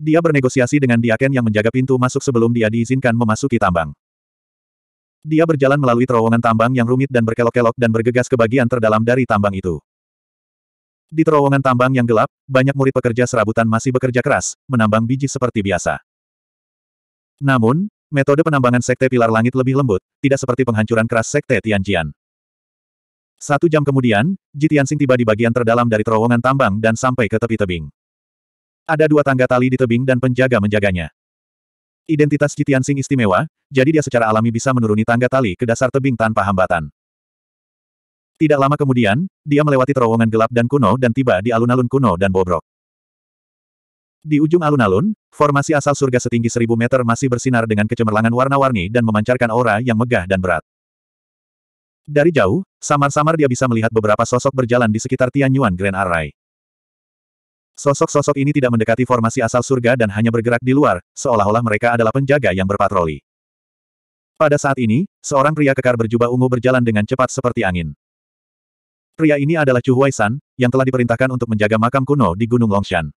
Dia bernegosiasi dengan Diaken yang menjaga pintu masuk sebelum dia diizinkan memasuki tambang. Dia berjalan melalui terowongan tambang yang rumit dan berkelok-kelok dan bergegas ke bagian terdalam dari tambang itu. Di terowongan tambang yang gelap, banyak murid pekerja serabutan masih bekerja keras, menambang biji seperti biasa. Namun, Metode penambangan Sekte Pilar Langit lebih lembut, tidak seperti penghancuran keras Sekte Tianjian. Satu jam kemudian, Jitiansing tiba di bagian terdalam dari terowongan tambang dan sampai ke tepi tebing. Ada dua tangga tali di tebing dan penjaga menjaganya. Identitas Jitiansing istimewa, jadi dia secara alami bisa menuruni tangga tali ke dasar tebing tanpa hambatan. Tidak lama kemudian, dia melewati terowongan gelap dan kuno dan tiba di alun-alun kuno dan bobrok. Di ujung alun-alun, formasi asal surga setinggi seribu meter masih bersinar dengan kecemerlangan warna-warni dan memancarkan aura yang megah dan berat. Dari jauh, samar-samar dia bisa melihat beberapa sosok berjalan di sekitar Tianyuan Grand Array. Sosok-sosok ini tidak mendekati formasi asal surga dan hanya bergerak di luar, seolah-olah mereka adalah penjaga yang berpatroli. Pada saat ini, seorang pria kekar berjubah ungu berjalan dengan cepat seperti angin. Pria ini adalah Chu Huaisan, yang telah diperintahkan untuk menjaga makam kuno di Gunung Longshan.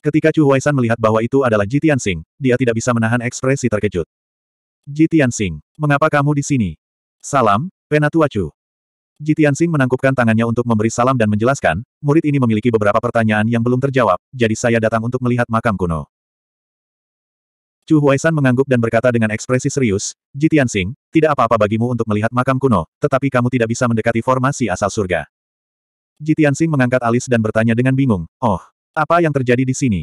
Ketika Chu Huaisan melihat bahwa itu adalah Ji Tianxing, dia tidak bisa menahan ekspresi terkejut. Ji Tianxing, mengapa kamu di sini? Salam, Penatua Chu. Ji Tianxing menangkupkan tangannya untuk memberi salam dan menjelaskan, murid ini memiliki beberapa pertanyaan yang belum terjawab, jadi saya datang untuk melihat makam kuno. Chu Huaisan mengangguk dan berkata dengan ekspresi serius, Ji Tianxing, tidak apa-apa bagimu untuk melihat makam kuno, tetapi kamu tidak bisa mendekati formasi asal surga. Ji Tianxing mengangkat alis dan bertanya dengan bingung, oh, apa yang terjadi di sini?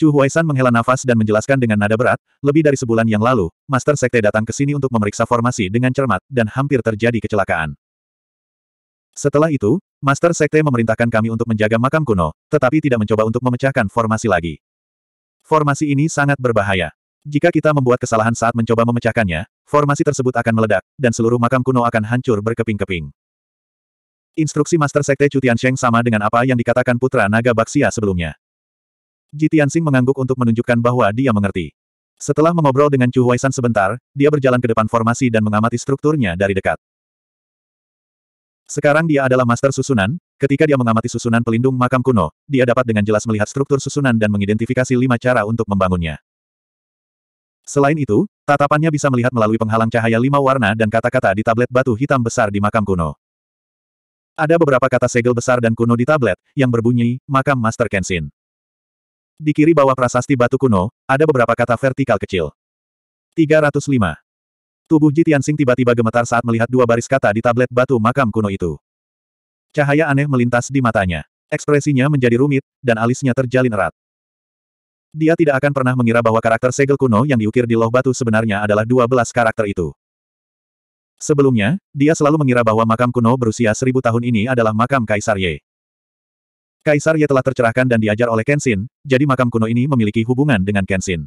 Chu Huaisan menghela nafas dan menjelaskan dengan nada berat, lebih dari sebulan yang lalu, Master Sekte datang ke sini untuk memeriksa formasi dengan cermat, dan hampir terjadi kecelakaan. Setelah itu, Master Sekte memerintahkan kami untuk menjaga makam kuno, tetapi tidak mencoba untuk memecahkan formasi lagi. Formasi ini sangat berbahaya. Jika kita membuat kesalahan saat mencoba memecahkannya, formasi tersebut akan meledak, dan seluruh makam kuno akan hancur berkeping-keping. Instruksi Master Sekte Cutian Sheng sama dengan apa yang dikatakan Putra Naga Baksia sebelumnya. Jitian Sing mengangguk untuk menunjukkan bahwa dia mengerti. Setelah mengobrol dengan Chu Huaisan sebentar, dia berjalan ke depan formasi dan mengamati strukturnya dari dekat. Sekarang dia adalah master susunan, ketika dia mengamati susunan pelindung makam kuno, dia dapat dengan jelas melihat struktur susunan dan mengidentifikasi lima cara untuk membangunnya. Selain itu, tatapannya bisa melihat melalui penghalang cahaya lima warna dan kata-kata di tablet batu hitam besar di makam kuno. Ada beberapa kata segel besar dan kuno di tablet, yang berbunyi, makam Master Kenshin. Di kiri bawah prasasti batu kuno, ada beberapa kata vertikal kecil. 305. Tubuh Ji Tianxing tiba-tiba gemetar saat melihat dua baris kata di tablet batu makam kuno itu. Cahaya aneh melintas di matanya. Ekspresinya menjadi rumit, dan alisnya terjalin erat. Dia tidak akan pernah mengira bahwa karakter segel kuno yang diukir di loh batu sebenarnya adalah 12 karakter itu. Sebelumnya, dia selalu mengira bahwa makam kuno berusia seribu tahun ini adalah makam Kaisar Ye. Kaisar Ye telah tercerahkan dan diajar oleh Kenshin, jadi makam kuno ini memiliki hubungan dengan Kenshin.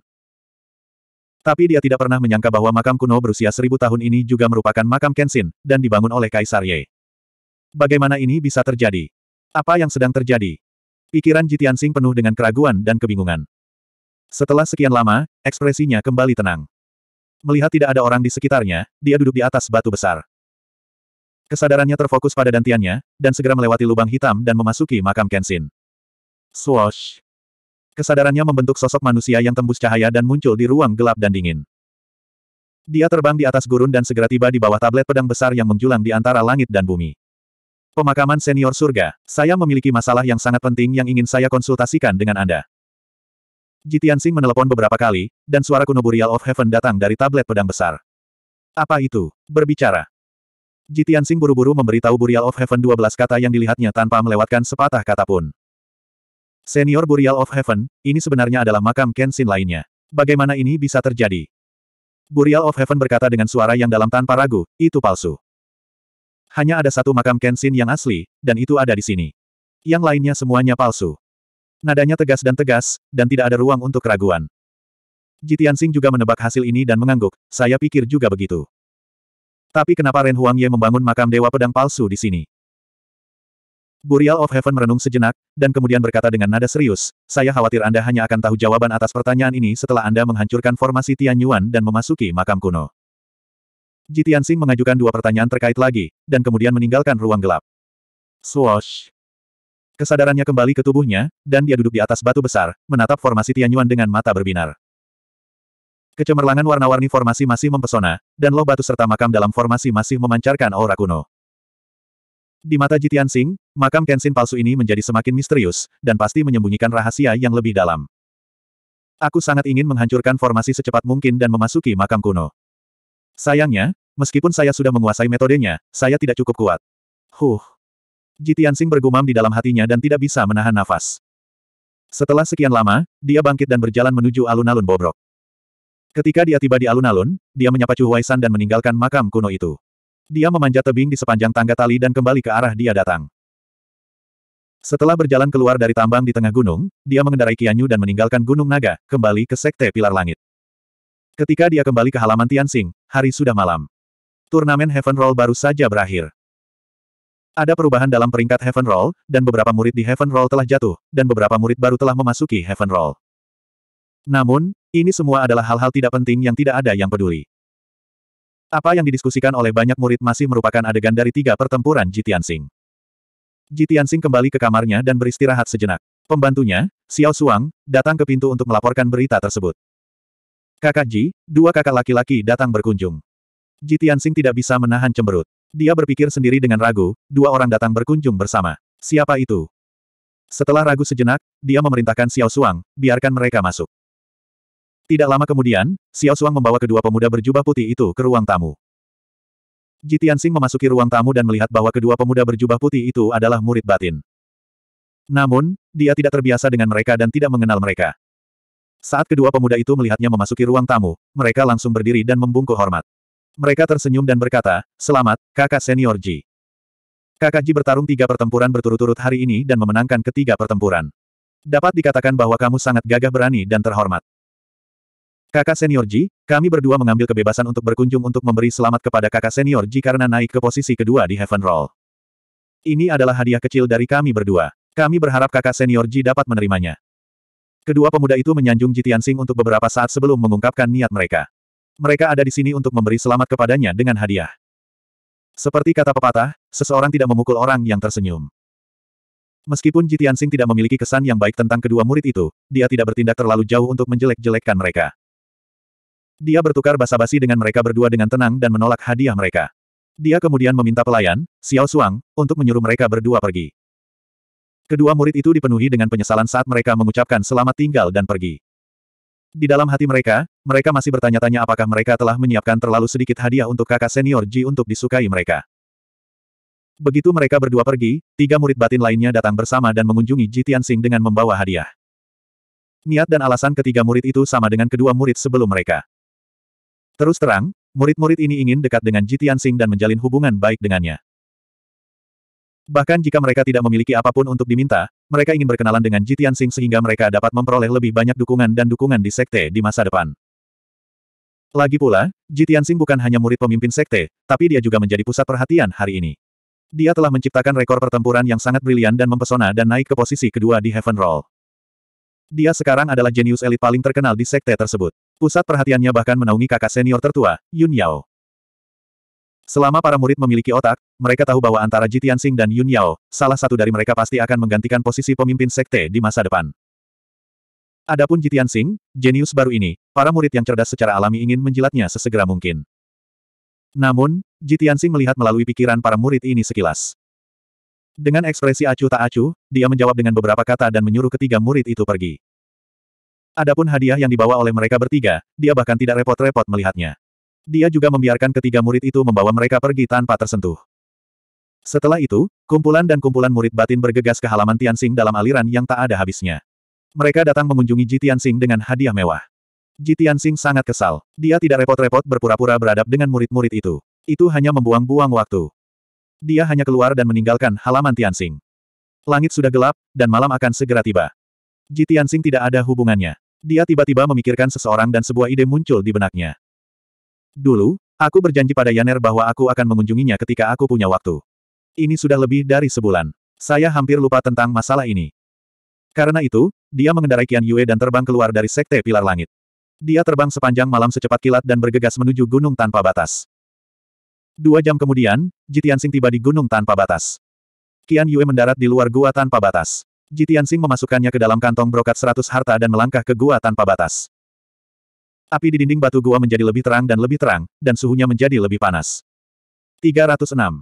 Tapi dia tidak pernah menyangka bahwa makam kuno berusia seribu tahun ini juga merupakan makam Kenshin, dan dibangun oleh Kaisar Ye. Bagaimana ini bisa terjadi? Apa yang sedang terjadi? Pikiran Jitian Sing penuh dengan keraguan dan kebingungan. Setelah sekian lama, ekspresinya kembali tenang. Melihat tidak ada orang di sekitarnya, dia duduk di atas batu besar. Kesadarannya terfokus pada dantiannya, dan segera melewati lubang hitam dan memasuki makam Kenshin. Swoosh! Kesadarannya membentuk sosok manusia yang tembus cahaya dan muncul di ruang gelap dan dingin. Dia terbang di atas gurun dan segera tiba di bawah tablet pedang besar yang menjulang di antara langit dan bumi. Pemakaman senior surga, saya memiliki masalah yang sangat penting yang ingin saya konsultasikan dengan Anda. Jitian Sing menelepon beberapa kali, dan suara kuno Burial of Heaven datang dari tablet pedang besar. Apa itu? Berbicara. Jitian Sing buru-buru memberitahu Burial of Heaven 12 kata yang dilihatnya tanpa melewatkan sepatah kata pun. Senior Burial of Heaven, ini sebenarnya adalah makam Kenshin lainnya. Bagaimana ini bisa terjadi? Burial of Heaven berkata dengan suara yang dalam tanpa ragu, itu palsu. Hanya ada satu makam Kenshin yang asli, dan itu ada di sini. Yang lainnya semuanya palsu. Nadanya tegas dan tegas, dan tidak ada ruang untuk keraguan. Jitiansing juga menebak hasil ini dan mengangguk, saya pikir juga begitu. Tapi kenapa Ren Huang Ye membangun makam Dewa Pedang Palsu di sini? Burial of Heaven merenung sejenak, dan kemudian berkata dengan nada serius, saya khawatir Anda hanya akan tahu jawaban atas pertanyaan ini setelah Anda menghancurkan formasi Tian Yuan dan memasuki makam kuno. Jitian Sing mengajukan dua pertanyaan terkait lagi, dan kemudian meninggalkan ruang gelap. Swoosh! Kesadarannya kembali ke tubuhnya, dan dia duduk di atas batu besar, menatap formasi Tianyuan dengan mata berbinar. Kecemerlangan warna-warni formasi masih mempesona, dan loh batu serta makam dalam formasi masih memancarkan aura kuno. Di mata Jitian Sing, makam Kenshin palsu ini menjadi semakin misterius, dan pasti menyembunyikan rahasia yang lebih dalam. Aku sangat ingin menghancurkan formasi secepat mungkin dan memasuki makam kuno. Sayangnya, meskipun saya sudah menguasai metodenya, saya tidak cukup kuat. Huh. Ji Tianxing bergumam di dalam hatinya dan tidak bisa menahan nafas. Setelah sekian lama, dia bangkit dan berjalan menuju alun-alun bobrok. Ketika dia tiba di alun-alun, dia menyapa Chu Huaisan dan meninggalkan makam kuno itu. Dia memanjat tebing di sepanjang tangga tali dan kembali ke arah dia datang. Setelah berjalan keluar dari tambang di tengah gunung, dia mengendarai Qianyu dan meninggalkan Gunung Naga, kembali ke Sekte Pilar Langit. Ketika dia kembali ke halaman Tianxing, hari sudah malam. Turnamen Heaven Roll baru saja berakhir. Ada perubahan dalam peringkat Heaven Roll, dan beberapa murid di Heaven Roll telah jatuh, dan beberapa murid baru telah memasuki Heaven Roll. Namun, ini semua adalah hal-hal tidak penting yang tidak ada yang peduli. Apa yang didiskusikan oleh banyak murid masih merupakan adegan dari tiga pertempuran Jitian Sing. Jitian Sing kembali ke kamarnya dan beristirahat sejenak. Pembantunya, Xiao Suang, datang ke pintu untuk melaporkan berita tersebut. Kakak Ji, dua kakak laki-laki datang berkunjung. Jitian Sing tidak bisa menahan cemberut. Dia berpikir sendiri dengan ragu, dua orang datang berkunjung bersama. Siapa itu? Setelah ragu sejenak, dia memerintahkan Xiao Suang, biarkan mereka masuk. Tidak lama kemudian, Xiao Suang membawa kedua pemuda berjubah putih itu ke ruang tamu. Jitian Sing memasuki ruang tamu dan melihat bahwa kedua pemuda berjubah putih itu adalah murid batin. Namun, dia tidak terbiasa dengan mereka dan tidak mengenal mereka. Saat kedua pemuda itu melihatnya memasuki ruang tamu, mereka langsung berdiri dan membungkuk hormat. Mereka tersenyum dan berkata, selamat, kakak senior Ji. Kakak Ji bertarung tiga pertempuran berturut-turut hari ini dan memenangkan ketiga pertempuran. Dapat dikatakan bahwa kamu sangat gagah berani dan terhormat. Kakak senior Ji, kami berdua mengambil kebebasan untuk berkunjung untuk memberi selamat kepada kakak senior Ji karena naik ke posisi kedua di Heaven Roll. Ini adalah hadiah kecil dari kami berdua. Kami berharap kakak senior Ji dapat menerimanya. Kedua pemuda itu menyanjung Jitian Tianxing untuk beberapa saat sebelum mengungkapkan niat mereka mereka ada di sini untuk memberi selamat kepadanya dengan hadiah. Seperti kata pepatah, seseorang tidak memukul orang yang tersenyum. Meskipun Jitiansing tidak memiliki kesan yang baik tentang kedua murid itu, dia tidak bertindak terlalu jauh untuk menjelek-jelekkan mereka. Dia bertukar basa-basi dengan mereka berdua dengan tenang dan menolak hadiah mereka. Dia kemudian meminta pelayan, Xiao Suang, untuk menyuruh mereka berdua pergi. Kedua murid itu dipenuhi dengan penyesalan saat mereka mengucapkan selamat tinggal dan pergi. Di dalam hati mereka, mereka masih bertanya-tanya apakah mereka telah menyiapkan terlalu sedikit hadiah untuk kakak senior Ji untuk disukai mereka. Begitu mereka berdua pergi, tiga murid batin lainnya datang bersama dan mengunjungi Ji Tianxing dengan membawa hadiah. Niat dan alasan ketiga murid itu sama dengan kedua murid sebelum mereka. Terus terang, murid-murid ini ingin dekat dengan Ji Tianxing dan menjalin hubungan baik dengannya. Bahkan jika mereka tidak memiliki apapun untuk diminta, mereka ingin berkenalan dengan Jitian Sing sehingga mereka dapat memperoleh lebih banyak dukungan dan dukungan di sekte di masa depan. Lagi pula, Jitiansing bukan hanya murid pemimpin sekte, tapi dia juga menjadi pusat perhatian hari ini. Dia telah menciptakan rekor pertempuran yang sangat brilian dan mempesona dan naik ke posisi kedua di Heaven Roll. Dia sekarang adalah jenius elit paling terkenal di sekte tersebut. Pusat perhatiannya bahkan menaungi kakak senior tertua, Yun Yao. Selama para murid memiliki otak, mereka tahu bahwa antara Jitiansing dan Yun Yao, salah satu dari mereka pasti akan menggantikan posisi pemimpin sekte di masa depan. Adapun Jitian Sing, jenius baru ini, para murid yang cerdas secara alami ingin menjilatnya sesegera mungkin. Namun, Jitian Sing melihat melalui pikiran para murid ini sekilas. Dengan ekspresi acuh tak acuh, dia menjawab dengan beberapa kata dan menyuruh ketiga murid itu pergi. Adapun hadiah yang dibawa oleh mereka bertiga, dia bahkan tidak repot-repot melihatnya. Dia juga membiarkan ketiga murid itu membawa mereka pergi tanpa tersentuh. Setelah itu, kumpulan dan kumpulan murid batin bergegas ke halaman Tian Sing dalam aliran yang tak ada habisnya. Mereka datang mengunjungi Ji Tianxing dengan hadiah mewah. Ji Tianxing sangat kesal. Dia tidak repot-repot berpura-pura beradab dengan murid-murid itu. Itu hanya membuang-buang waktu. Dia hanya keluar dan meninggalkan halaman Tianxing. Langit sudah gelap, dan malam akan segera tiba. Ji Tianxing tidak ada hubungannya. Dia tiba-tiba memikirkan seseorang dan sebuah ide muncul di benaknya. Dulu, aku berjanji pada Yaner bahwa aku akan mengunjunginya ketika aku punya waktu. Ini sudah lebih dari sebulan. Saya hampir lupa tentang masalah ini. Karena itu, dia mengendarai Qian Yue dan terbang keluar dari Sekte Pilar Langit. Dia terbang sepanjang malam secepat kilat dan bergegas menuju gunung tanpa batas. Dua jam kemudian, Jitiansing tiba di gunung tanpa batas. Qian Yue mendarat di luar gua tanpa batas. Jitiansing memasukkannya ke dalam kantong brokat seratus harta dan melangkah ke gua tanpa batas. Api di dinding batu gua menjadi lebih terang dan lebih terang, dan suhunya menjadi lebih panas. 306.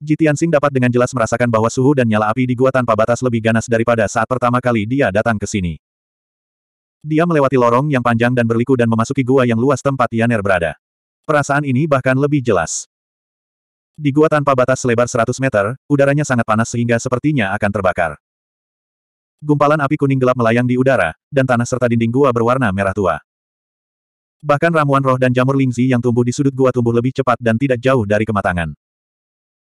Jitian Sing dapat dengan jelas merasakan bahwa suhu dan nyala api di gua tanpa batas lebih ganas daripada saat pertama kali dia datang ke sini. Dia melewati lorong yang panjang dan berliku dan memasuki gua yang luas tempat Yaner berada. Perasaan ini bahkan lebih jelas. Di gua tanpa batas selebar 100 meter, udaranya sangat panas sehingga sepertinya akan terbakar. Gumpalan api kuning gelap melayang di udara, dan tanah serta dinding gua berwarna merah tua. Bahkan ramuan roh dan jamur lingzi yang tumbuh di sudut gua tumbuh lebih cepat dan tidak jauh dari kematangan.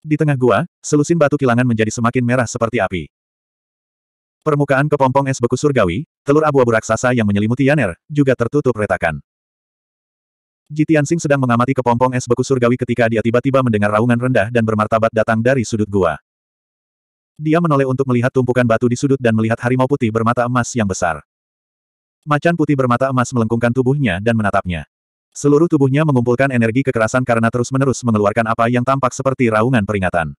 Di tengah gua, selusin batu kilangan menjadi semakin merah seperti api. Permukaan kepompong es beku surgawi, telur abu-abu raksasa yang menyelimuti Yaner, juga tertutup retakan. Jitiansing sedang mengamati kepompong es beku surgawi ketika dia tiba-tiba mendengar raungan rendah dan bermartabat datang dari sudut gua. Dia menoleh untuk melihat tumpukan batu di sudut dan melihat harimau putih bermata emas yang besar. Macan putih bermata emas melengkungkan tubuhnya dan menatapnya. Seluruh tubuhnya mengumpulkan energi kekerasan karena terus-menerus mengeluarkan apa yang tampak seperti raungan peringatan.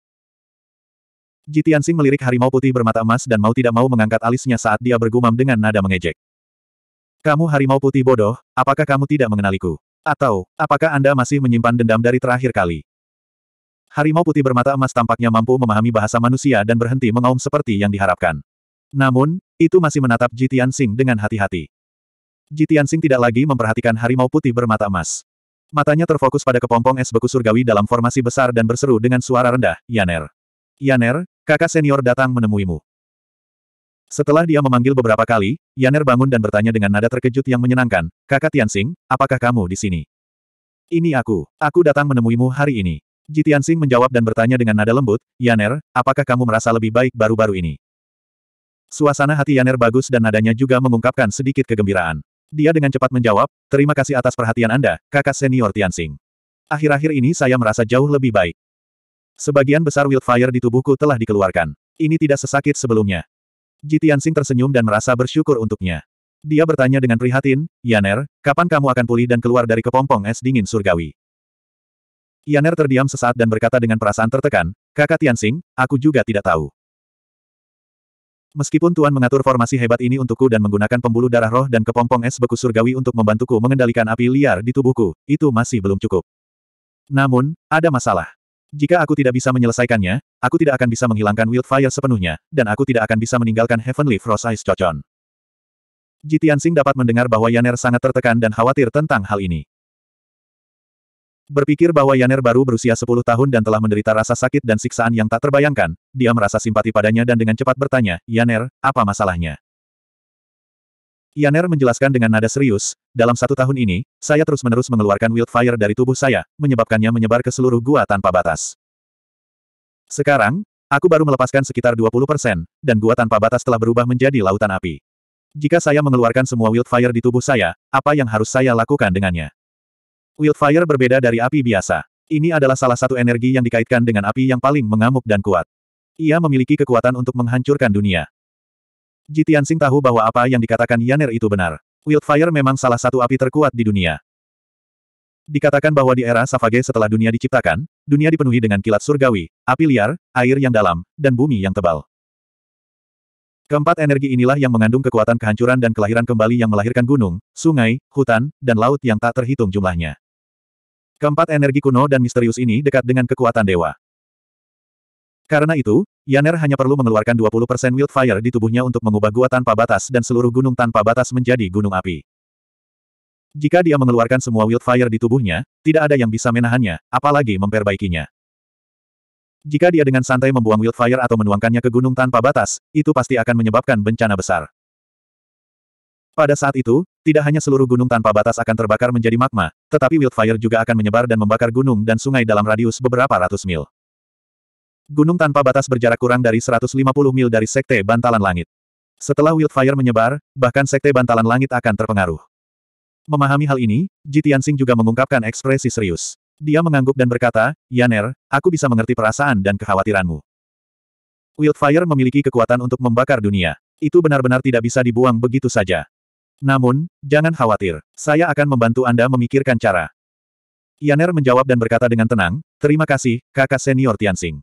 Jitiansing melirik harimau putih bermata emas dan mau tidak mau mengangkat alisnya saat dia bergumam dengan nada mengejek. Kamu harimau putih bodoh, apakah kamu tidak mengenaliku? Atau, apakah Anda masih menyimpan dendam dari terakhir kali? Harimau putih bermata emas tampaknya mampu memahami bahasa manusia dan berhenti mengaum seperti yang diharapkan. Namun, itu masih menatap Jitian Sing dengan hati-hati. Ji Tianxing tidak lagi memperhatikan harimau putih bermata emas. Matanya terfokus pada kepompong es beku surgawi dalam formasi besar dan berseru dengan suara rendah, Yaner. Yaner, kakak senior datang menemuimu. Setelah dia memanggil beberapa kali, Yaner bangun dan bertanya dengan nada terkejut yang menyenangkan, kakak Tianxing, apakah kamu di sini? Ini aku, aku datang menemuimu hari ini. Ji Tianxing menjawab dan bertanya dengan nada lembut, Yaner, apakah kamu merasa lebih baik baru-baru ini? Suasana hati Yaner bagus dan nadanya juga mengungkapkan sedikit kegembiraan. Dia dengan cepat menjawab, terima kasih atas perhatian Anda, kakak senior Tianxing. Akhir-akhir ini saya merasa jauh lebih baik. Sebagian besar wildfire di tubuhku telah dikeluarkan. Ini tidak sesakit sebelumnya. Ji Tianxing tersenyum dan merasa bersyukur untuknya. Dia bertanya dengan prihatin, Yaner, kapan kamu akan pulih dan keluar dari kepompong es dingin surgawi? Yaner terdiam sesaat dan berkata dengan perasaan tertekan, kakak Tianxing, aku juga tidak tahu. Meskipun Tuan mengatur formasi hebat ini untukku dan menggunakan pembuluh darah roh dan kepompong es beku surgawi untuk membantuku mengendalikan api liar di tubuhku, itu masih belum cukup. Namun, ada masalah. Jika aku tidak bisa menyelesaikannya, aku tidak akan bisa menghilangkan Wildfire sepenuhnya, dan aku tidak akan bisa meninggalkan Heavenly Frost Ice Chochon. Jitian Sing dapat mendengar bahwa Yaner sangat tertekan dan khawatir tentang hal ini. Berpikir bahwa Yaner baru berusia 10 tahun dan telah menderita rasa sakit dan siksaan yang tak terbayangkan, dia merasa simpati padanya dan dengan cepat bertanya, Yaner, apa masalahnya? Yaner menjelaskan dengan nada serius, dalam satu tahun ini, saya terus-menerus mengeluarkan wildfire dari tubuh saya, menyebabkannya menyebar ke seluruh gua tanpa batas. Sekarang, Aku baru melepaskan sekitar 20%, dan gua tanpa batas telah berubah menjadi lautan api. Jika saya mengeluarkan semua wildfire di tubuh saya, apa yang harus saya lakukan dengannya? Wildfire berbeda dari api biasa. Ini adalah salah satu energi yang dikaitkan dengan api yang paling mengamuk dan kuat. Ia memiliki kekuatan untuk menghancurkan dunia. Jitiansing tahu bahwa apa yang dikatakan Yaner itu benar. Wildfire memang salah satu api terkuat di dunia. Dikatakan bahwa di era Savage setelah dunia diciptakan, dunia dipenuhi dengan kilat surgawi, api liar, air yang dalam, dan bumi yang tebal. Keempat energi inilah yang mengandung kekuatan kehancuran dan kelahiran kembali yang melahirkan gunung, sungai, hutan, dan laut yang tak terhitung jumlahnya. Keempat energi kuno dan misterius ini dekat dengan kekuatan dewa. Karena itu, Yaner hanya perlu mengeluarkan 20% wildfire di tubuhnya untuk mengubah gua tanpa batas dan seluruh gunung tanpa batas menjadi gunung api. Jika dia mengeluarkan semua Wildfire di tubuhnya, tidak ada yang bisa menahannya, apalagi memperbaikinya. Jika dia dengan santai membuang Wildfire atau menuangkannya ke gunung tanpa batas, itu pasti akan menyebabkan bencana besar. Pada saat itu, tidak hanya seluruh gunung tanpa batas akan terbakar menjadi magma, tetapi wildfire juga akan menyebar dan membakar gunung dan sungai dalam radius beberapa ratus mil. Gunung tanpa batas berjarak kurang dari 150 mil dari sekte bantalan langit. Setelah wildfire menyebar, bahkan sekte bantalan langit akan terpengaruh. Memahami hal ini, Jitiansing juga mengungkapkan ekspresi serius. Dia mengangguk dan berkata, Yaner, aku bisa mengerti perasaan dan kekhawatiranmu. Wildfire memiliki kekuatan untuk membakar dunia. Itu benar-benar tidak bisa dibuang begitu saja. Namun, jangan khawatir, saya akan membantu Anda memikirkan cara. Yaner menjawab dan berkata dengan tenang, terima kasih, kakak senior Tianxing.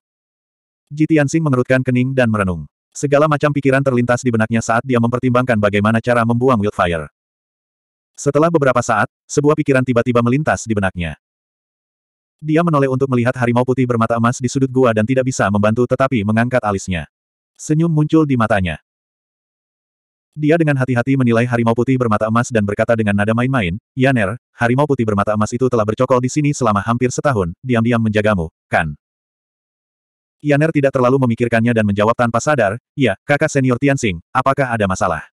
Ji Tianxing mengerutkan kening dan merenung. Segala macam pikiran terlintas di benaknya saat dia mempertimbangkan bagaimana cara membuang wildfire. Setelah beberapa saat, sebuah pikiran tiba-tiba melintas di benaknya. Dia menoleh untuk melihat harimau putih bermata emas di sudut gua dan tidak bisa membantu tetapi mengangkat alisnya. Senyum muncul di matanya. Dia dengan hati-hati menilai harimau putih bermata emas dan berkata dengan nada main-main, Yaner, harimau putih bermata emas itu telah bercokol di sini selama hampir setahun, diam-diam menjagamu, kan? Yaner tidak terlalu memikirkannya dan menjawab tanpa sadar, ya, kakak senior Tianxing, apakah ada masalah?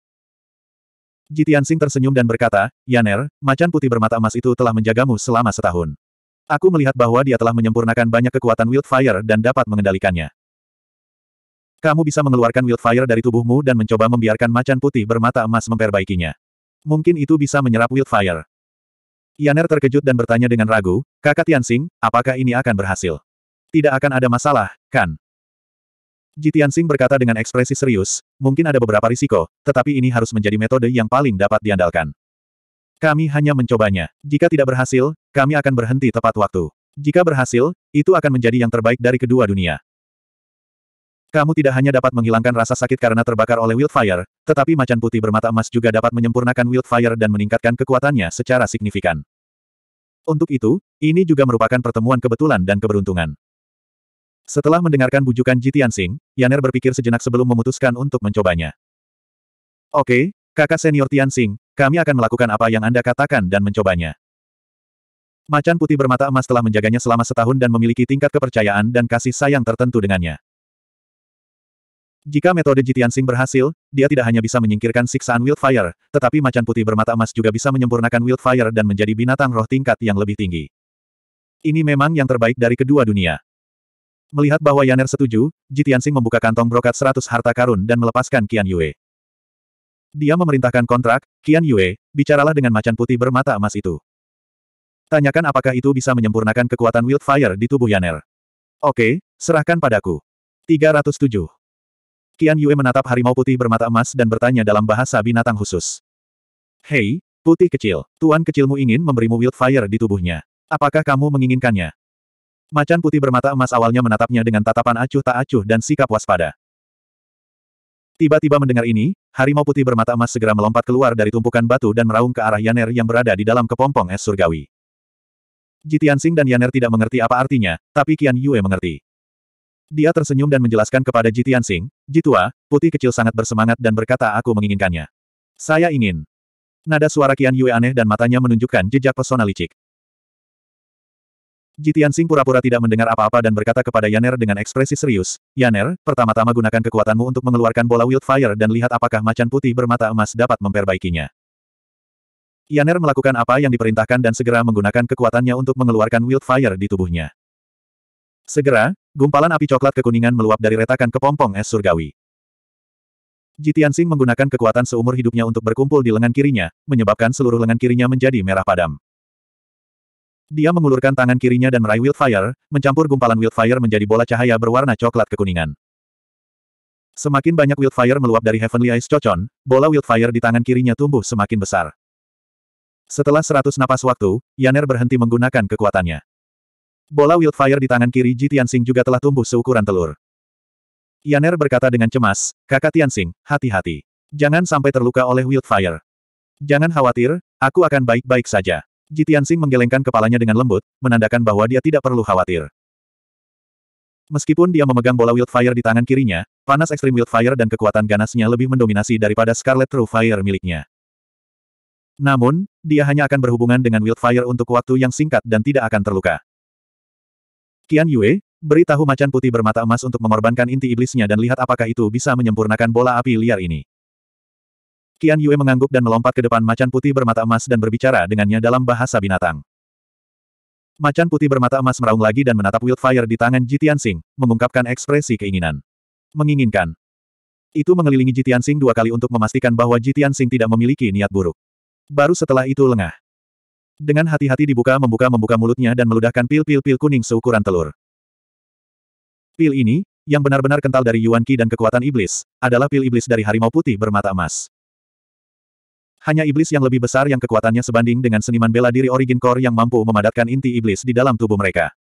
Ji Tianxing tersenyum dan berkata, Yaner, macan putih bermata emas itu telah menjagamu selama setahun. Aku melihat bahwa dia telah menyempurnakan banyak kekuatan Wildfire dan dapat mengendalikannya. Kamu bisa mengeluarkan Wildfire dari tubuhmu dan mencoba membiarkan macan putih bermata emas memperbaikinya. Mungkin itu bisa menyerap Wildfire. Yaner terkejut dan bertanya dengan ragu, kakak Tianxing, apakah ini akan berhasil? Tidak akan ada masalah, kan? Ji Tianxing berkata dengan ekspresi serius, mungkin ada beberapa risiko, tetapi ini harus menjadi metode yang paling dapat diandalkan. Kami hanya mencobanya. Jika tidak berhasil, kami akan berhenti tepat waktu. Jika berhasil, itu akan menjadi yang terbaik dari kedua dunia. Kamu tidak hanya dapat menghilangkan rasa sakit karena terbakar oleh Wildfire, tetapi macan putih bermata emas juga dapat menyempurnakan Wildfire dan meningkatkan kekuatannya secara signifikan. Untuk itu, ini juga merupakan pertemuan kebetulan dan keberuntungan. Setelah mendengarkan bujukan Jitian Sing, Yaner berpikir sejenak sebelum memutuskan untuk mencobanya. Oke, kakak senior Tian Sing, kami akan melakukan apa yang Anda katakan dan mencobanya. Macan putih bermata emas telah menjaganya selama setahun dan memiliki tingkat kepercayaan dan kasih sayang tertentu dengannya. Jika metode Sing berhasil, dia tidak hanya bisa menyingkirkan siksaan Wildfire, tetapi macan putih bermata emas juga bisa menyempurnakan Wildfire dan menjadi binatang roh tingkat yang lebih tinggi. Ini memang yang terbaik dari kedua dunia. Melihat bahwa Yaner setuju, Sing membuka kantong brokat 100 harta karun dan melepaskan Qian Yue. Dia memerintahkan kontrak, Qian Yue, bicaralah dengan macan putih bermata emas itu. Tanyakan apakah itu bisa menyempurnakan kekuatan Wildfire di tubuh Yaner. Oke, serahkan padaku. 307. Qian Yue menatap harimau putih bermata emas dan bertanya dalam bahasa binatang khusus. Hei, putih kecil, tuan kecilmu ingin memberimu wildfire di tubuhnya. Apakah kamu menginginkannya? Macan putih bermata emas awalnya menatapnya dengan tatapan acuh tak acuh dan sikap waspada. Tiba-tiba mendengar ini, harimau putih bermata emas segera melompat keluar dari tumpukan batu dan meraung ke arah Yaner yang berada di dalam kepompong es surgawi. Jitian Sing dan Yaner tidak mengerti apa artinya, tapi Qian Yue mengerti. Dia tersenyum dan menjelaskan kepada Jitian Sing, Jitua, putih kecil sangat bersemangat dan berkata aku menginginkannya. Saya ingin. Nada suara Qian Yue aneh dan matanya menunjukkan jejak pesona licik. Jitian Sing pura-pura tidak mendengar apa-apa dan berkata kepada Yaner dengan ekspresi serius, Yaner, pertama-tama gunakan kekuatanmu untuk mengeluarkan bola wildfire dan lihat apakah macan putih bermata emas dapat memperbaikinya. Yaner melakukan apa yang diperintahkan dan segera menggunakan kekuatannya untuk mengeluarkan wildfire di tubuhnya. Segera, Gumpalan api coklat kekuningan meluap dari retakan kepompong es surgawi. Jitian Jitiansing menggunakan kekuatan seumur hidupnya untuk berkumpul di lengan kirinya, menyebabkan seluruh lengan kirinya menjadi merah padam. Dia mengulurkan tangan kirinya dan meraih Wildfire, mencampur gumpalan Wildfire menjadi bola cahaya berwarna coklat kekuningan. Semakin banyak Wildfire meluap dari Heavenly Eyes Cochon, bola Wildfire di tangan kirinya tumbuh semakin besar. Setelah seratus napas waktu, Yaner berhenti menggunakan kekuatannya. Bola wildfire di tangan kiri Ji Tianxing juga telah tumbuh seukuran telur. Yaner berkata dengan cemas, kakak Tianxing, hati-hati. Jangan sampai terluka oleh wildfire. Jangan khawatir, aku akan baik-baik saja. Ji Tianxing menggelengkan kepalanya dengan lembut, menandakan bahwa dia tidak perlu khawatir. Meskipun dia memegang bola wildfire di tangan kirinya, panas ekstrim wildfire dan kekuatan ganasnya lebih mendominasi daripada Scarlet True Fire miliknya. Namun, dia hanya akan berhubungan dengan Wildfire untuk waktu yang singkat dan tidak akan terluka. Kian Yue, beritahu macan putih bermata emas untuk mengorbankan inti iblisnya dan lihat apakah itu bisa menyempurnakan bola api liar ini. Kian Yue mengangguk dan melompat ke depan macan putih bermata emas dan berbicara dengannya dalam bahasa binatang. Macan putih bermata emas meraung lagi dan menatap Wildfire di tangan Jitian Sing, mengungkapkan ekspresi keinginan. Menginginkan. Itu mengelilingi Jitian Sing dua kali untuk memastikan bahwa Jitian Sing tidak memiliki niat buruk. Baru setelah itu lengah. Dengan hati-hati dibuka membuka-membuka mulutnya dan meludahkan pil-pil-pil kuning seukuran telur. Pil ini, yang benar-benar kental dari Yuan Qi dan kekuatan iblis, adalah pil iblis dari harimau putih bermata emas. Hanya iblis yang lebih besar yang kekuatannya sebanding dengan seniman bela diri Origin Core yang mampu memadatkan inti iblis di dalam tubuh mereka.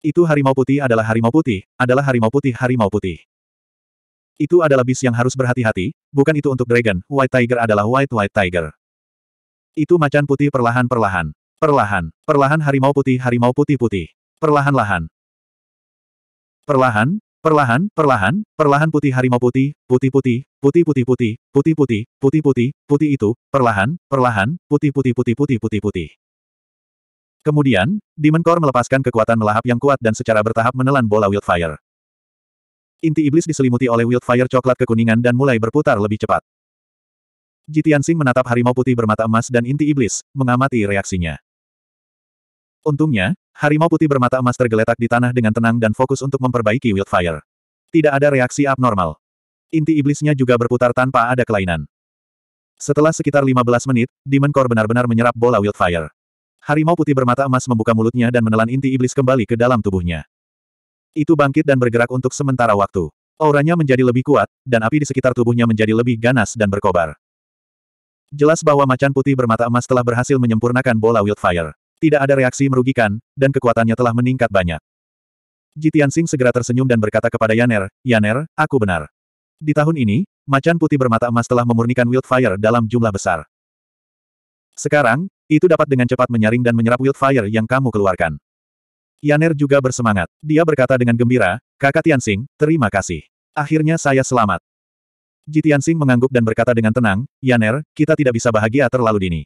Itu harimau putih adalah harimau putih, adalah harimau putih harimau putih. Itu adalah bis yang harus berhati-hati, bukan itu untuk dragon, white tiger adalah white white tiger. Itu macan putih perlahan-perlahan. Perlahan, perlahan harimau putih, harimau putih-putih. Perlahan-lahan. Perlahan, perlahan, perlahan, perlahan putih harimau putih, putih-putih, putih-putih-putih, putih-putih, putih-putih, putih itu, perlahan, perlahan, putih-putih-putih-putih-putih-putih. Kemudian, Demon Core melepaskan kekuatan melahap yang kuat dan secara bertahap menelan bola Wildfire. Inti iblis diselimuti oleh Wildfire coklat kekuningan dan mulai berputar lebih cepat. Jitiansing menatap harimau putih bermata emas dan inti iblis, mengamati reaksinya. Untungnya, harimau putih bermata emas tergeletak di tanah dengan tenang dan fokus untuk memperbaiki wildfire. Tidak ada reaksi abnormal. Inti iblisnya juga berputar tanpa ada kelainan. Setelah sekitar 15 menit, Demon Core benar-benar menyerap bola wildfire. Harimau putih bermata emas membuka mulutnya dan menelan inti iblis kembali ke dalam tubuhnya. Itu bangkit dan bergerak untuk sementara waktu. Auranya menjadi lebih kuat, dan api di sekitar tubuhnya menjadi lebih ganas dan berkobar. Jelas bahwa macan putih bermata emas telah berhasil menyempurnakan bola Wildfire. Tidak ada reaksi merugikan, dan kekuatannya telah meningkat banyak. Jitian Sing segera tersenyum dan berkata kepada Yaner, Yaner, aku benar. Di tahun ini, macan putih bermata emas telah memurnikan Wildfire dalam jumlah besar. Sekarang, itu dapat dengan cepat menyaring dan menyerap Wildfire yang kamu keluarkan. Yaner juga bersemangat. Dia berkata dengan gembira, Kakak Tiansing, terima kasih. Akhirnya saya selamat. Jitian Sing mengangguk dan berkata dengan tenang, Yaner, kita tidak bisa bahagia terlalu dini.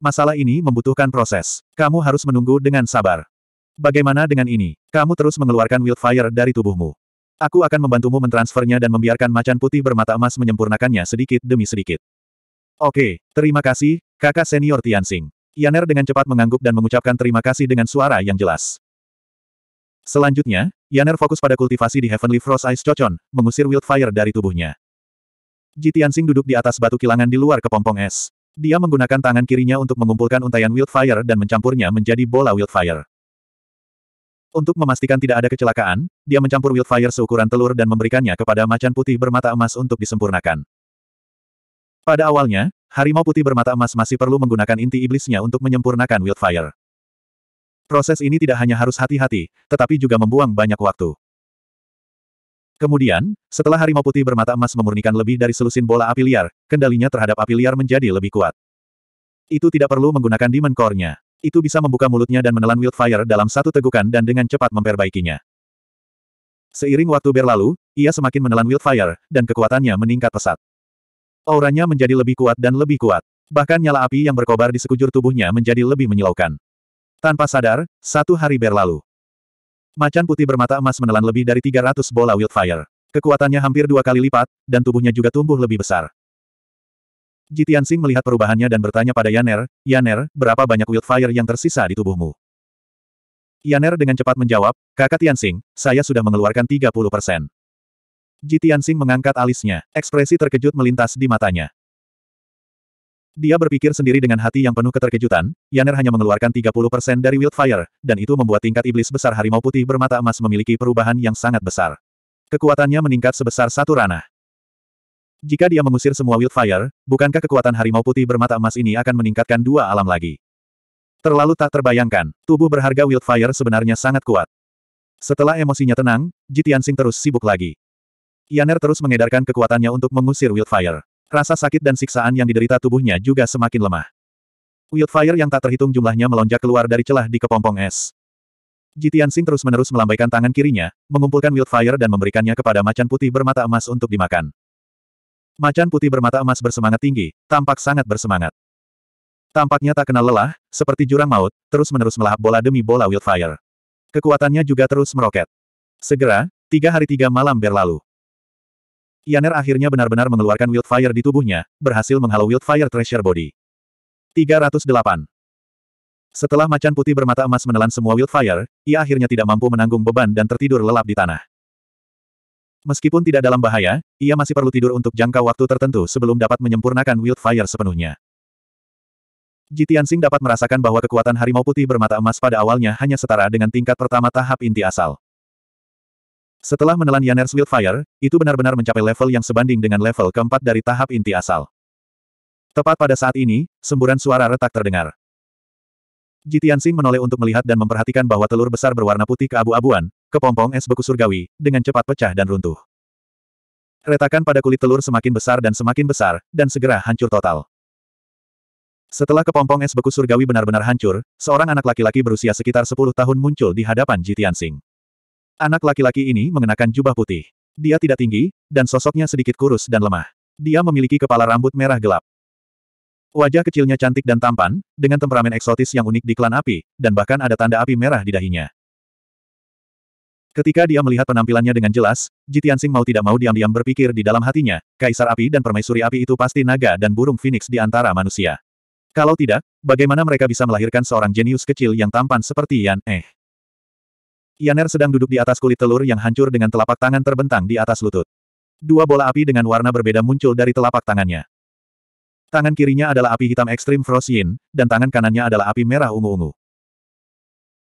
Masalah ini membutuhkan proses. Kamu harus menunggu dengan sabar. Bagaimana dengan ini? Kamu terus mengeluarkan wildfire dari tubuhmu. Aku akan membantumu mentransfernya dan membiarkan macan putih bermata emas menyempurnakannya sedikit demi sedikit. Oke, terima kasih, kakak senior Tianxing. Yaner dengan cepat mengangguk dan mengucapkan terima kasih dengan suara yang jelas. Selanjutnya, Yaner fokus pada kultivasi di Heavenly Frost Ice Cocon, mengusir wildfire dari tubuhnya. Ji Tianxing duduk di atas batu kilangan di luar kepompong es. Dia menggunakan tangan kirinya untuk mengumpulkan untayan wildfire dan mencampurnya menjadi bola wildfire. Untuk memastikan tidak ada kecelakaan, dia mencampur wildfire seukuran telur dan memberikannya kepada macan putih bermata emas untuk disempurnakan. Pada awalnya, harimau putih bermata emas masih perlu menggunakan inti iblisnya untuk menyempurnakan wildfire. Proses ini tidak hanya harus hati-hati, tetapi juga membuang banyak waktu. Kemudian, setelah harimau putih bermata emas memurnikan lebih dari selusin bola api liar, kendalinya terhadap api liar menjadi lebih kuat. Itu tidak perlu menggunakan Demon Core-nya. Itu bisa membuka mulutnya dan menelan Wildfire dalam satu tegukan dan dengan cepat memperbaikinya. Seiring waktu berlalu, ia semakin menelan Wildfire, dan kekuatannya meningkat pesat. Auranya menjadi lebih kuat dan lebih kuat. Bahkan nyala api yang berkobar di sekujur tubuhnya menjadi lebih menyilaukan. Tanpa sadar, satu hari berlalu. Macan putih bermata emas menelan lebih dari 300 bola wildfire. Kekuatannya hampir dua kali lipat, dan tubuhnya juga tumbuh lebih besar. Jitian Sing melihat perubahannya dan bertanya pada Yaner, Yaner, berapa banyak wildfire yang tersisa di tubuhmu? Yaner dengan cepat menjawab, kakak Tian Sing, saya sudah mengeluarkan 30 persen. Jitian Sing mengangkat alisnya, ekspresi terkejut melintas di matanya. Dia berpikir sendiri dengan hati yang penuh keterkejutan, Yaner hanya mengeluarkan 30% dari Wildfire, dan itu membuat tingkat iblis besar harimau putih bermata emas memiliki perubahan yang sangat besar. Kekuatannya meningkat sebesar satu ranah. Jika dia mengusir semua Wildfire, bukankah kekuatan harimau putih bermata emas ini akan meningkatkan dua alam lagi? Terlalu tak terbayangkan, tubuh berharga Wildfire sebenarnya sangat kuat. Setelah emosinya tenang, Jitian Sing terus sibuk lagi. Yaner terus mengedarkan kekuatannya untuk mengusir Wildfire. Rasa sakit dan siksaan yang diderita tubuhnya juga semakin lemah. Wildfire yang tak terhitung jumlahnya melonjak keluar dari celah di kepompong es. Jitian Sing terus-menerus melambaikan tangan kirinya, mengumpulkan Wildfire dan memberikannya kepada macan putih bermata emas untuk dimakan. Macan putih bermata emas bersemangat tinggi, tampak sangat bersemangat. Tampaknya tak kenal lelah, seperti jurang maut, terus-menerus melahap bola demi bola Wildfire. Kekuatannya juga terus meroket. Segera, tiga hari tiga malam berlalu. Yaner akhirnya benar-benar mengeluarkan Wildfire di tubuhnya, berhasil menghalau Wildfire Treasure Body. 308. Setelah macan putih bermata emas menelan semua Wildfire, ia akhirnya tidak mampu menanggung beban dan tertidur lelap di tanah. Meskipun tidak dalam bahaya, ia masih perlu tidur untuk jangka waktu tertentu sebelum dapat menyempurnakan Wildfire sepenuhnya. Jitiansing dapat merasakan bahwa kekuatan harimau putih bermata emas pada awalnya hanya setara dengan tingkat pertama tahap inti asal. Setelah menelan Yaner's Wildfire, itu benar-benar mencapai level yang sebanding dengan level keempat dari tahap inti asal. Tepat pada saat ini, semburan suara retak terdengar. Jitian Sing menoleh untuk melihat dan memperhatikan bahwa telur besar berwarna putih keabu-abuan, kepompong es beku surgawi, dengan cepat pecah dan runtuh. Retakan pada kulit telur semakin besar dan semakin besar, dan segera hancur total. Setelah kepompong es beku surgawi benar-benar hancur, seorang anak laki-laki berusia sekitar 10 tahun muncul di hadapan Jitian Sing. Anak laki-laki ini mengenakan jubah putih. Dia tidak tinggi, dan sosoknya sedikit kurus dan lemah. Dia memiliki kepala rambut merah gelap. Wajah kecilnya cantik dan tampan, dengan temperamen eksotis yang unik di klan api, dan bahkan ada tanda api merah di dahinya. Ketika dia melihat penampilannya dengan jelas, Jitian Sing mau tidak mau diam-diam berpikir di dalam hatinya, Kaisar Api dan Permaisuri Api itu pasti naga dan burung phoenix di antara manusia. Kalau tidak, bagaimana mereka bisa melahirkan seorang jenius kecil yang tampan seperti Yan Eh? Yaner sedang duduk di atas kulit telur yang hancur dengan telapak tangan terbentang di atas lutut. Dua bola api dengan warna berbeda muncul dari telapak tangannya. Tangan kirinya adalah api hitam ekstrim Frost dan tangan kanannya adalah api merah ungu-ungu.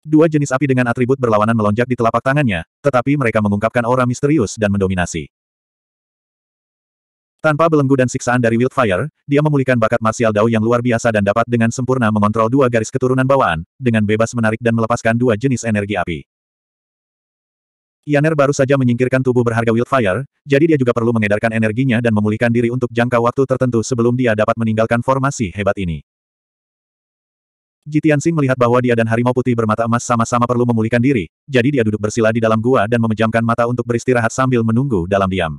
Dua jenis api dengan atribut berlawanan melonjak di telapak tangannya, tetapi mereka mengungkapkan aura misterius dan mendominasi. Tanpa belenggu dan siksaan dari Wildfire, dia memulihkan bakat martial Dao yang luar biasa dan dapat dengan sempurna mengontrol dua garis keturunan bawaan, dengan bebas menarik dan melepaskan dua jenis energi api. Yaner baru saja menyingkirkan tubuh berharga Wildfire, jadi dia juga perlu mengedarkan energinya dan memulihkan diri untuk jangka waktu tertentu sebelum dia dapat meninggalkan formasi hebat ini. Jitian Jitiansing melihat bahwa dia dan harimau putih bermata emas sama-sama perlu memulihkan diri, jadi dia duduk bersila di dalam gua dan memejamkan mata untuk beristirahat sambil menunggu dalam diam.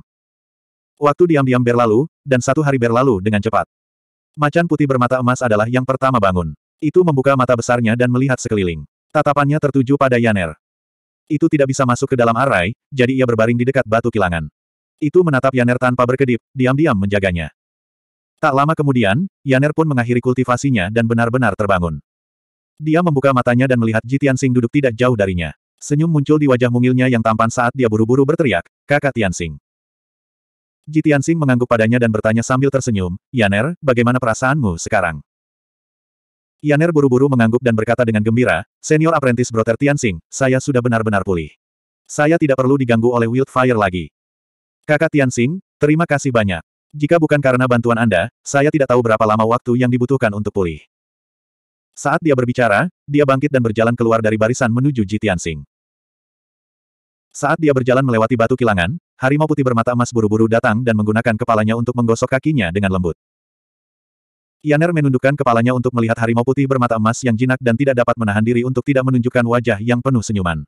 Waktu diam-diam berlalu, dan satu hari berlalu dengan cepat. Macan putih bermata emas adalah yang pertama bangun. Itu membuka mata besarnya dan melihat sekeliling. Tatapannya tertuju pada Yaner. Itu tidak bisa masuk ke dalam arai, jadi ia berbaring di dekat batu kilangan. Itu menatap Yaner tanpa berkedip, diam-diam menjaganya. Tak lama kemudian, Yaner pun mengakhiri kultivasinya dan benar-benar terbangun. Dia membuka matanya dan melihat Jitian Sing duduk tidak jauh darinya. Senyum muncul di wajah mungilnya yang tampan saat dia buru-buru berteriak, kakak Tian Sing. Jitian Sing mengangguk padanya dan bertanya sambil tersenyum, Yaner, bagaimana perasaanmu sekarang? Yaner buru-buru mengangguk dan berkata dengan gembira, Senior Apprentice Brother Tianxing, saya sudah benar-benar pulih. Saya tidak perlu diganggu oleh Wildfire lagi. Kakak Tianxing, terima kasih banyak. Jika bukan karena bantuan Anda, saya tidak tahu berapa lama waktu yang dibutuhkan untuk pulih. Saat dia berbicara, dia bangkit dan berjalan keluar dari barisan menuju Ji Tianxing. Saat dia berjalan melewati batu kilangan, harimau putih bermata emas buru-buru datang dan menggunakan kepalanya untuk menggosok kakinya dengan lembut. Kianer menundukkan kepalanya untuk melihat harimau putih bermata emas yang jinak dan tidak dapat menahan diri untuk tidak menunjukkan wajah yang penuh senyuman.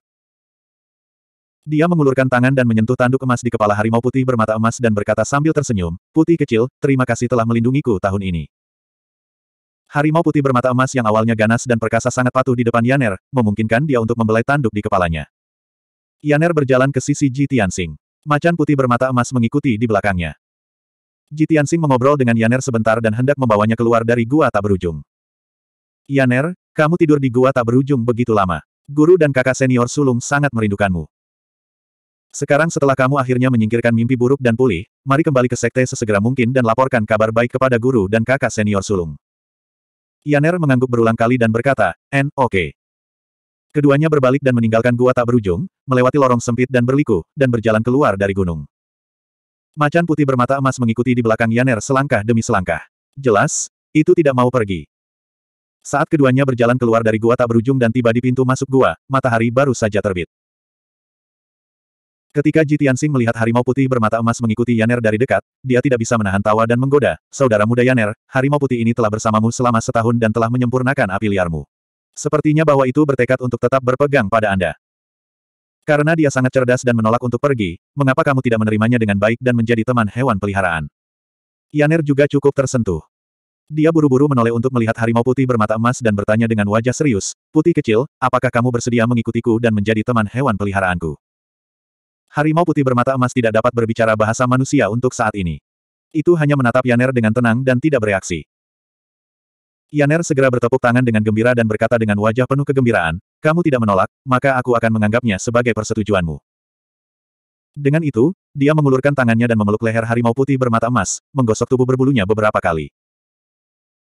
Dia mengulurkan tangan dan menyentuh tanduk emas di kepala harimau putih bermata emas dan berkata sambil tersenyum, Putih kecil, terima kasih telah melindungiku tahun ini. Harimau putih bermata emas yang awalnya ganas dan perkasa sangat patuh di depan Yaner, memungkinkan dia untuk membelai tanduk di kepalanya. Yaner berjalan ke sisi Ji Tianxing. Macan putih bermata emas mengikuti di belakangnya. Jitian mengobrol dengan Yaner sebentar dan hendak membawanya keluar dari gua tak berujung. Yaner, kamu tidur di gua tak berujung begitu lama. Guru dan kakak senior sulung sangat merindukanmu. Sekarang setelah kamu akhirnya menyingkirkan mimpi buruk dan pulih, mari kembali ke sekte sesegera mungkin dan laporkan kabar baik kepada guru dan kakak senior sulung. Yaner mengangguk berulang kali dan berkata, En, oke. Okay. Keduanya berbalik dan meninggalkan gua tak berujung, melewati lorong sempit dan berliku, dan berjalan keluar dari gunung. Macan putih bermata emas mengikuti di belakang Yaner selangkah demi selangkah. Jelas, itu tidak mau pergi. Saat keduanya berjalan keluar dari gua tak berujung dan tiba di pintu masuk gua, matahari baru saja terbit. Ketika Jitian Sing melihat harimau putih bermata emas mengikuti Yaner dari dekat, dia tidak bisa menahan tawa dan menggoda, saudara muda Yaner, harimau putih ini telah bersamamu selama setahun dan telah menyempurnakan api liarmu. Sepertinya bahwa itu bertekad untuk tetap berpegang pada Anda. Karena dia sangat cerdas dan menolak untuk pergi, mengapa kamu tidak menerimanya dengan baik dan menjadi teman hewan peliharaan? Yaner juga cukup tersentuh. Dia buru-buru menoleh untuk melihat harimau putih bermata emas dan bertanya dengan wajah serius, Putih kecil, apakah kamu bersedia mengikutiku dan menjadi teman hewan peliharaanku? Harimau putih bermata emas tidak dapat berbicara bahasa manusia untuk saat ini. Itu hanya menatap Yaner dengan tenang dan tidak bereaksi. Yaner segera bertepuk tangan dengan gembira dan berkata dengan wajah penuh kegembiraan, kamu tidak menolak, maka aku akan menganggapnya sebagai persetujuanmu. Dengan itu, dia mengulurkan tangannya dan memeluk leher harimau putih bermata emas, menggosok tubuh berbulunya beberapa kali.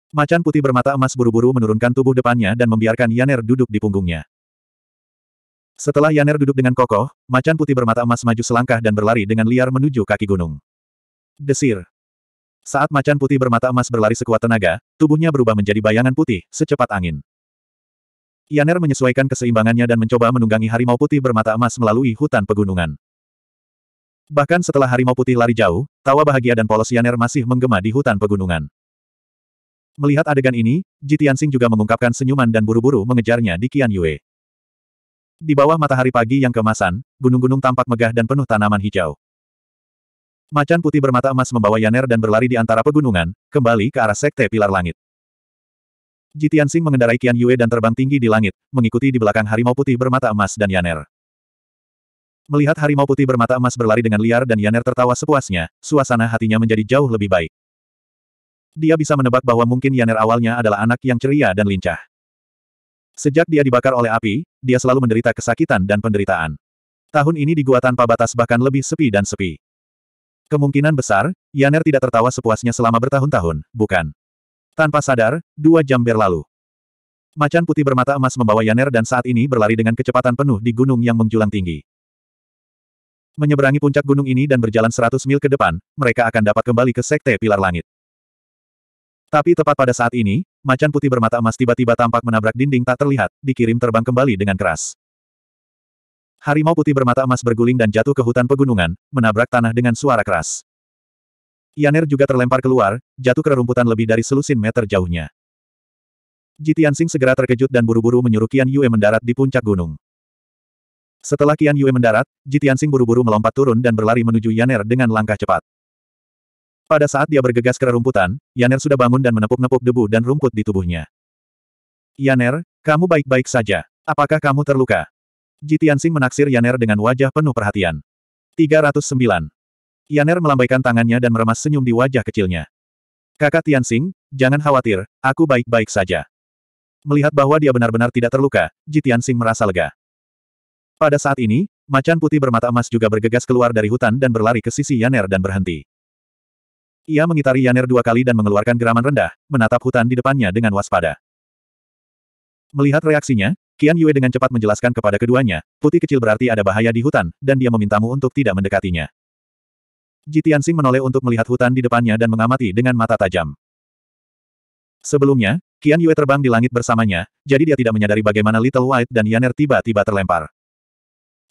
Macan putih bermata emas buru-buru menurunkan tubuh depannya dan membiarkan Yaner duduk di punggungnya. Setelah Yaner duduk dengan kokoh, macan putih bermata emas maju selangkah dan berlari dengan liar menuju kaki gunung. Desir. Saat macan putih bermata emas berlari sekuat tenaga, tubuhnya berubah menjadi bayangan putih, secepat angin. Yaner menyesuaikan keseimbangannya dan mencoba menunggangi harimau putih bermata emas melalui hutan pegunungan. Bahkan setelah harimau putih lari jauh, tawa bahagia dan polos Yaner masih menggema di hutan pegunungan. Melihat adegan ini, Jitiansing juga mengungkapkan senyuman dan buru-buru mengejarnya di Qian Yue. Di bawah matahari pagi yang kemasan, gunung-gunung tampak megah dan penuh tanaman hijau. Macan putih bermata emas membawa Yaner dan berlari di antara pegunungan, kembali ke arah sekte pilar langit. Jitian Sing mengendarai Qian Yue dan terbang tinggi di langit, mengikuti di belakang harimau putih bermata emas dan Yaner. Melihat harimau putih bermata emas berlari dengan liar dan Yaner tertawa sepuasnya, suasana hatinya menjadi jauh lebih baik. Dia bisa menebak bahwa mungkin Yaner awalnya adalah anak yang ceria dan lincah. Sejak dia dibakar oleh api, dia selalu menderita kesakitan dan penderitaan. Tahun ini di gua tanpa batas bahkan lebih sepi dan sepi. Kemungkinan besar, Yaner tidak tertawa sepuasnya selama bertahun-tahun, bukan? Tanpa sadar, dua jam berlalu. Macan putih bermata emas membawa Yaner dan saat ini berlari dengan kecepatan penuh di gunung yang menjulang tinggi. Menyeberangi puncak gunung ini dan berjalan 100 mil ke depan, mereka akan dapat kembali ke Sekte Pilar Langit. Tapi tepat pada saat ini, macan putih bermata emas tiba-tiba tampak menabrak dinding tak terlihat, dikirim terbang kembali dengan keras. Harimau putih bermata emas berguling dan jatuh ke hutan pegunungan, menabrak tanah dengan suara keras. Yaner juga terlempar keluar, jatuh ke rerumputan lebih dari selusin meter jauhnya. Jitian Sing segera terkejut dan buru-buru menyuruh Qian Yue mendarat di puncak gunung. Setelah Qian Yue mendarat, Jitian Sing buru-buru melompat turun dan berlari menuju Yaner dengan langkah cepat. Pada saat dia bergegas ke rerumputan, Yaner sudah bangun dan menepuk-nepuk debu dan rumput di tubuhnya. Yaner, kamu baik-baik saja. Apakah kamu terluka? Ji Tianxing menaksir Yaner dengan wajah penuh perhatian. 309. Yaner melambaikan tangannya dan meremas senyum di wajah kecilnya. Kakak Tianxing, jangan khawatir, aku baik-baik saja. Melihat bahwa dia benar-benar tidak terluka, Ji Tianxing merasa lega. Pada saat ini, macan putih bermata emas juga bergegas keluar dari hutan dan berlari ke sisi Yaner dan berhenti. Ia mengitari Yaner dua kali dan mengeluarkan geraman rendah, menatap hutan di depannya dengan waspada. Melihat reaksinya, Kian Yue dengan cepat menjelaskan kepada keduanya, putih kecil berarti ada bahaya di hutan, dan dia memintamu untuk tidak mendekatinya. Ji Tianxing menoleh untuk melihat hutan di depannya dan mengamati dengan mata tajam. Sebelumnya, Kian Yue terbang di langit bersamanya, jadi dia tidak menyadari bagaimana Little White dan Yaner tiba-tiba terlempar.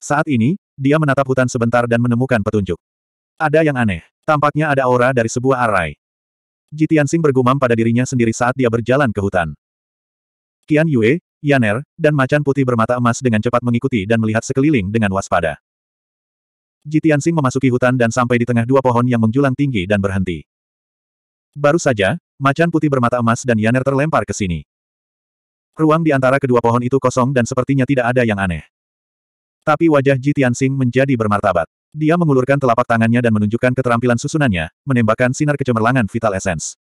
Saat ini, dia menatap hutan sebentar dan menemukan petunjuk. Ada yang aneh. Tampaknya ada aura dari sebuah arai. Ji Tianxing bergumam pada dirinya sendiri saat dia berjalan ke hutan. Kian Yue, Yaner, dan macan putih bermata emas dengan cepat mengikuti dan melihat sekeliling dengan waspada. Jitian Sing memasuki hutan dan sampai di tengah dua pohon yang menjulang tinggi dan berhenti. Baru saja, macan putih bermata emas dan Yaner terlempar ke sini. Ruang di antara kedua pohon itu kosong dan sepertinya tidak ada yang aneh. Tapi wajah Jitian Sing menjadi bermartabat. Dia mengulurkan telapak tangannya dan menunjukkan keterampilan susunannya, menembakkan sinar kecemerlangan Vital Essence.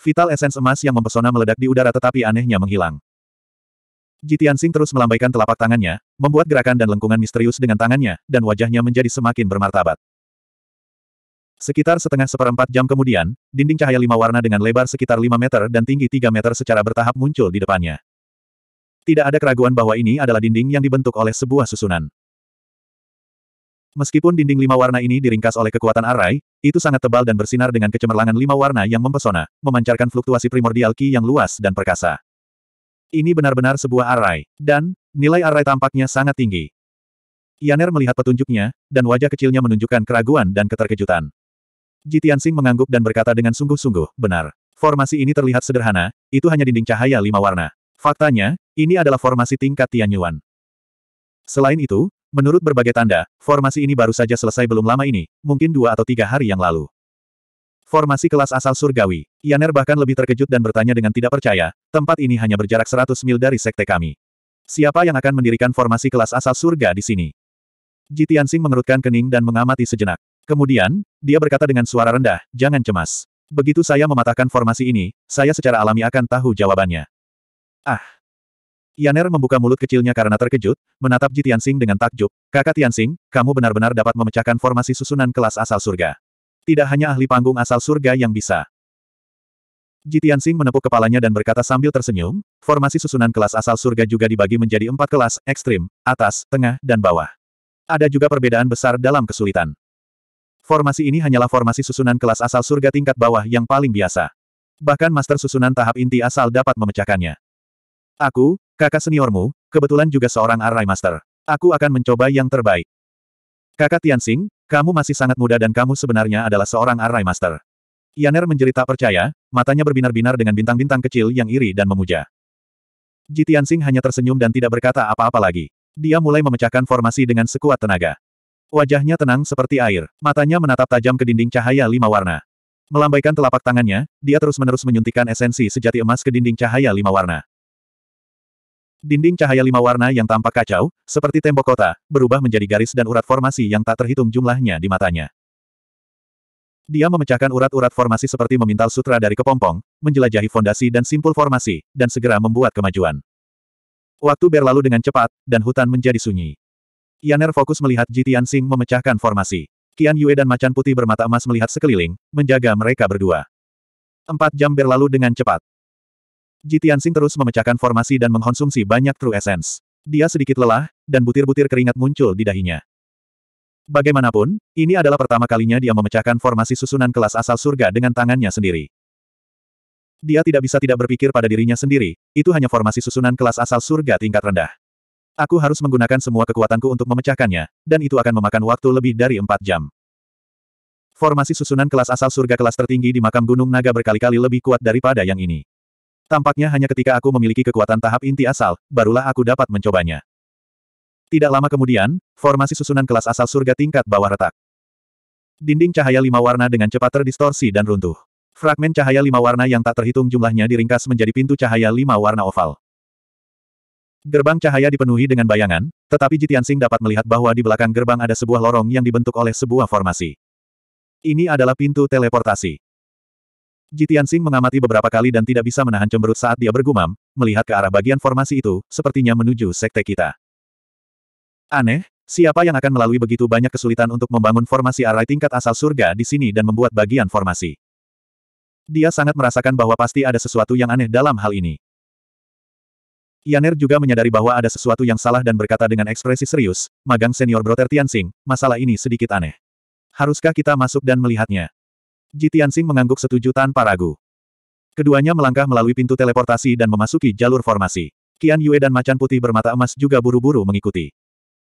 Vital Essence emas yang mempesona meledak di udara tetapi anehnya menghilang. Jitian Singh terus melambaikan telapak tangannya, membuat gerakan dan lengkungan misterius dengan tangannya, dan wajahnya menjadi semakin bermartabat. Sekitar setengah seperempat jam kemudian, dinding cahaya lima warna dengan lebar sekitar lima meter dan tinggi tiga meter secara bertahap muncul di depannya. Tidak ada keraguan bahwa ini adalah dinding yang dibentuk oleh sebuah susunan. Meskipun dinding lima warna ini diringkas oleh kekuatan arai, itu sangat tebal dan bersinar dengan kecemerlangan lima warna yang mempesona, memancarkan fluktuasi primordial ki yang luas dan perkasa. Ini benar-benar sebuah array, dan, nilai array tampaknya sangat tinggi. Yaner melihat petunjuknya, dan wajah kecilnya menunjukkan keraguan dan keterkejutan. Jitian Sing mengangguk dan berkata dengan sungguh-sungguh, benar. Formasi ini terlihat sederhana, itu hanya dinding cahaya lima warna. Faktanya, ini adalah formasi tingkat Tianyuan. Selain itu, menurut berbagai tanda, formasi ini baru saja selesai belum lama ini, mungkin dua atau tiga hari yang lalu. Formasi kelas asal surgawi. Yaner bahkan lebih terkejut dan bertanya dengan tidak percaya, tempat ini hanya berjarak 100 mil dari sekte kami. Siapa yang akan mendirikan formasi kelas asal surga di sini? Jitiansing mengerutkan kening dan mengamati sejenak. Kemudian, dia berkata dengan suara rendah, jangan cemas. Begitu saya mematahkan formasi ini, saya secara alami akan tahu jawabannya. Ah, Yaner membuka mulut kecilnya karena terkejut, menatap Ji Tianxing dengan takjub. Kakak Tianxing, kamu benar-benar dapat memecahkan formasi susunan kelas asal surga. Tidak hanya ahli panggung asal surga yang bisa. Tianxing menepuk kepalanya dan berkata sambil tersenyum, formasi susunan kelas asal surga juga dibagi menjadi empat kelas, ekstrim, atas, tengah, dan bawah. Ada juga perbedaan besar dalam kesulitan. Formasi ini hanyalah formasi susunan kelas asal surga tingkat bawah yang paling biasa. Bahkan master susunan tahap inti asal dapat memecahkannya. Aku, kakak seniormu, kebetulan juga seorang Arai Master. Aku akan mencoba yang terbaik. Kakak Tianxing. Kamu masih sangat muda dan kamu sebenarnya adalah seorang Arai Master. Yaner menjerit tak percaya, matanya berbinar-binar dengan bintang-bintang kecil yang iri dan memuja. Jitian Singh hanya tersenyum dan tidak berkata apa-apa lagi. Dia mulai memecahkan formasi dengan sekuat tenaga. Wajahnya tenang seperti air, matanya menatap tajam ke dinding cahaya lima warna. Melambaikan telapak tangannya, dia terus-menerus menyuntikkan esensi sejati emas ke dinding cahaya lima warna. Dinding cahaya lima warna yang tampak kacau, seperti tembok kota, berubah menjadi garis dan urat formasi yang tak terhitung jumlahnya di matanya. Dia memecahkan urat-urat formasi seperti memintal sutra dari kepompong, menjelajahi fondasi dan simpul formasi, dan segera membuat kemajuan. Waktu berlalu dengan cepat, dan hutan menjadi sunyi. Yaner fokus melihat Jitian Sing memecahkan formasi. Qian Yue dan macan putih bermata emas melihat sekeliling, menjaga mereka berdua. Empat jam berlalu dengan cepat. Ji Tianxing terus memecahkan formasi dan mengkonsumsi banyak True Essence. Dia sedikit lelah, dan butir-butir keringat muncul di dahinya. Bagaimanapun, ini adalah pertama kalinya dia memecahkan formasi susunan kelas asal surga dengan tangannya sendiri. Dia tidak bisa tidak berpikir pada dirinya sendiri, itu hanya formasi susunan kelas asal surga tingkat rendah. Aku harus menggunakan semua kekuatanku untuk memecahkannya, dan itu akan memakan waktu lebih dari empat jam. Formasi susunan kelas asal surga kelas tertinggi di makam gunung naga berkali-kali lebih kuat daripada yang ini. Tampaknya hanya ketika aku memiliki kekuatan tahap inti asal, barulah aku dapat mencobanya. Tidak lama kemudian, formasi susunan kelas asal surga tingkat bawah retak. Dinding cahaya lima warna dengan cepat terdistorsi dan runtuh. Fragmen cahaya lima warna yang tak terhitung jumlahnya diringkas menjadi pintu cahaya lima warna oval. Gerbang cahaya dipenuhi dengan bayangan, tetapi Jitian Sing dapat melihat bahwa di belakang gerbang ada sebuah lorong yang dibentuk oleh sebuah formasi. Ini adalah pintu teleportasi. Jitian Sing mengamati beberapa kali dan tidak bisa menahan cemberut saat dia bergumam, melihat ke arah bagian formasi itu, sepertinya menuju sekte kita. Aneh, siapa yang akan melalui begitu banyak kesulitan untuk membangun formasi arai tingkat asal surga di sini dan membuat bagian formasi? Dia sangat merasakan bahwa pasti ada sesuatu yang aneh dalam hal ini. Yaner juga menyadari bahwa ada sesuatu yang salah dan berkata dengan ekspresi serius, magang senior broter Tian Sing, masalah ini sedikit aneh. Haruskah kita masuk dan melihatnya? Ji Tianxing mengangguk setuju tanpa ragu. Keduanya melangkah melalui pintu teleportasi dan memasuki jalur formasi. Qian Yue dan macan putih bermata emas juga buru-buru mengikuti.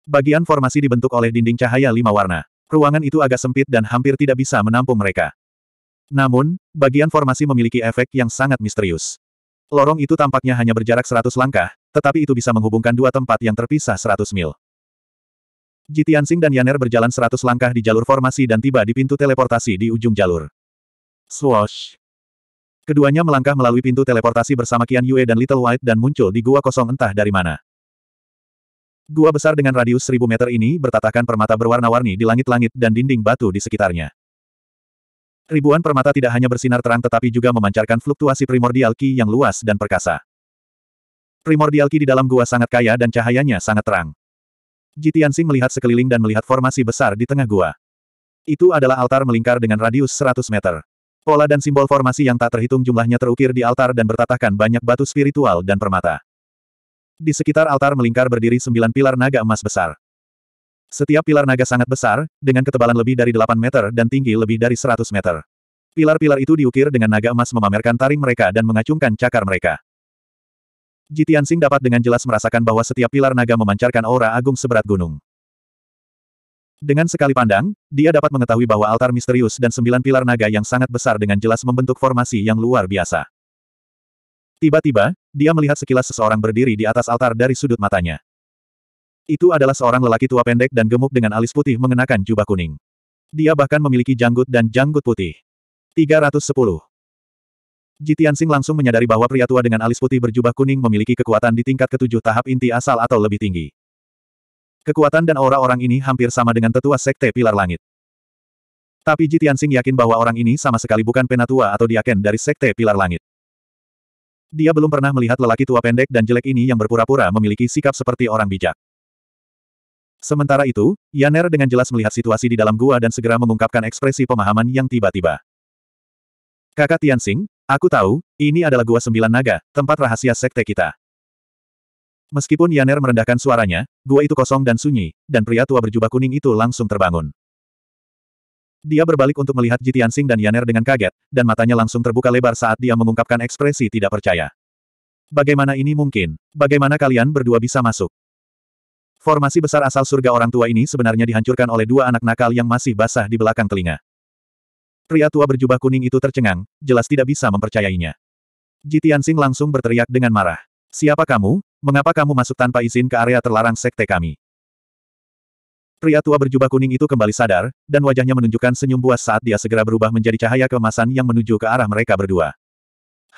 Bagian formasi dibentuk oleh dinding cahaya lima warna. Ruangan itu agak sempit dan hampir tidak bisa menampung mereka. Namun, bagian formasi memiliki efek yang sangat misterius. Lorong itu tampaknya hanya berjarak 100 langkah, tetapi itu bisa menghubungkan dua tempat yang terpisah 100 mil. Jitian Tianxing dan Yaner berjalan seratus langkah di jalur formasi dan tiba di pintu teleportasi di ujung jalur. Swoosh! Keduanya melangkah melalui pintu teleportasi bersama Qian Yue dan Little White dan muncul di gua kosong entah dari mana. Gua besar dengan radius seribu meter ini bertatakan permata berwarna-warni di langit-langit dan dinding batu di sekitarnya. Ribuan permata tidak hanya bersinar terang tetapi juga memancarkan fluktuasi primordial Qi yang luas dan perkasa. Primordial Qi di dalam gua sangat kaya dan cahayanya sangat terang. Jitiansing melihat sekeliling dan melihat formasi besar di tengah gua. Itu adalah altar melingkar dengan radius 100 meter. Pola dan simbol formasi yang tak terhitung jumlahnya terukir di altar dan bertatahkan banyak batu spiritual dan permata. Di sekitar altar melingkar berdiri sembilan pilar naga emas besar. Setiap pilar naga sangat besar, dengan ketebalan lebih dari 8 meter dan tinggi lebih dari 100 meter. Pilar-pilar itu diukir dengan naga emas memamerkan taring mereka dan mengacungkan cakar mereka. Jitian Sing dapat dengan jelas merasakan bahwa setiap pilar naga memancarkan aura agung seberat gunung. Dengan sekali pandang, dia dapat mengetahui bahwa altar misterius dan sembilan pilar naga yang sangat besar dengan jelas membentuk formasi yang luar biasa. Tiba-tiba, dia melihat sekilas seseorang berdiri di atas altar dari sudut matanya. Itu adalah seorang lelaki tua pendek dan gemuk dengan alis putih mengenakan jubah kuning. Dia bahkan memiliki janggut dan janggut putih. 310. Jitian Tianxing langsung menyadari bahwa pria tua dengan alis putih berjubah kuning memiliki kekuatan di tingkat ketujuh tahap inti asal atau lebih tinggi. Kekuatan dan aura orang ini hampir sama dengan tetua sekte pilar langit. Tapi Jitian Tianxing yakin bahwa orang ini sama sekali bukan penatua atau diaken dari sekte pilar langit. Dia belum pernah melihat lelaki tua pendek dan jelek ini yang berpura-pura memiliki sikap seperti orang bijak. Sementara itu, Yaner dengan jelas melihat situasi di dalam gua dan segera mengungkapkan ekspresi pemahaman yang tiba-tiba. Kakak Tian Tianxing, Aku tahu, ini adalah Gua Sembilan Naga, tempat rahasia sekte kita. Meskipun Yaner merendahkan suaranya, gua itu kosong dan sunyi, dan pria tua berjubah kuning itu langsung terbangun. Dia berbalik untuk melihat Jitiansing dan Yaner dengan kaget, dan matanya langsung terbuka lebar saat dia mengungkapkan ekspresi tidak percaya. Bagaimana ini mungkin? Bagaimana kalian berdua bisa masuk? Formasi besar asal surga orang tua ini sebenarnya dihancurkan oleh dua anak nakal yang masih basah di belakang telinga. Pria tua berjubah kuning itu tercengang, jelas tidak bisa mempercayainya. Ji Tianxing langsung berteriak dengan marah. Siapa kamu? Mengapa kamu masuk tanpa izin ke area terlarang sekte kami? Pria tua berjubah kuning itu kembali sadar, dan wajahnya menunjukkan senyum buas saat dia segera berubah menjadi cahaya kemasan yang menuju ke arah mereka berdua.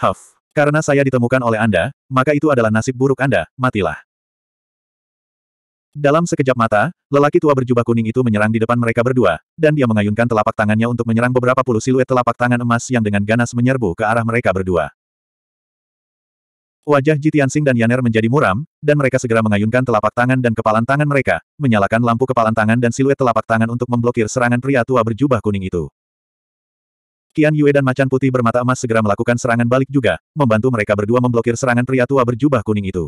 Huff, karena saya ditemukan oleh Anda, maka itu adalah nasib buruk Anda, matilah. Dalam sekejap mata, lelaki tua berjubah kuning itu menyerang di depan mereka berdua, dan dia mengayunkan telapak tangannya untuk menyerang beberapa puluh siluet telapak tangan emas yang dengan ganas menyerbu ke arah mereka berdua. Wajah Jitiansing dan Yaner menjadi muram, dan mereka segera mengayunkan telapak tangan dan kepalan tangan mereka, menyalakan lampu kepalan tangan dan siluet telapak tangan untuk memblokir serangan pria tua berjubah kuning itu. Kian Yue dan macan putih bermata emas segera melakukan serangan balik juga, membantu mereka berdua memblokir serangan pria tua berjubah kuning itu.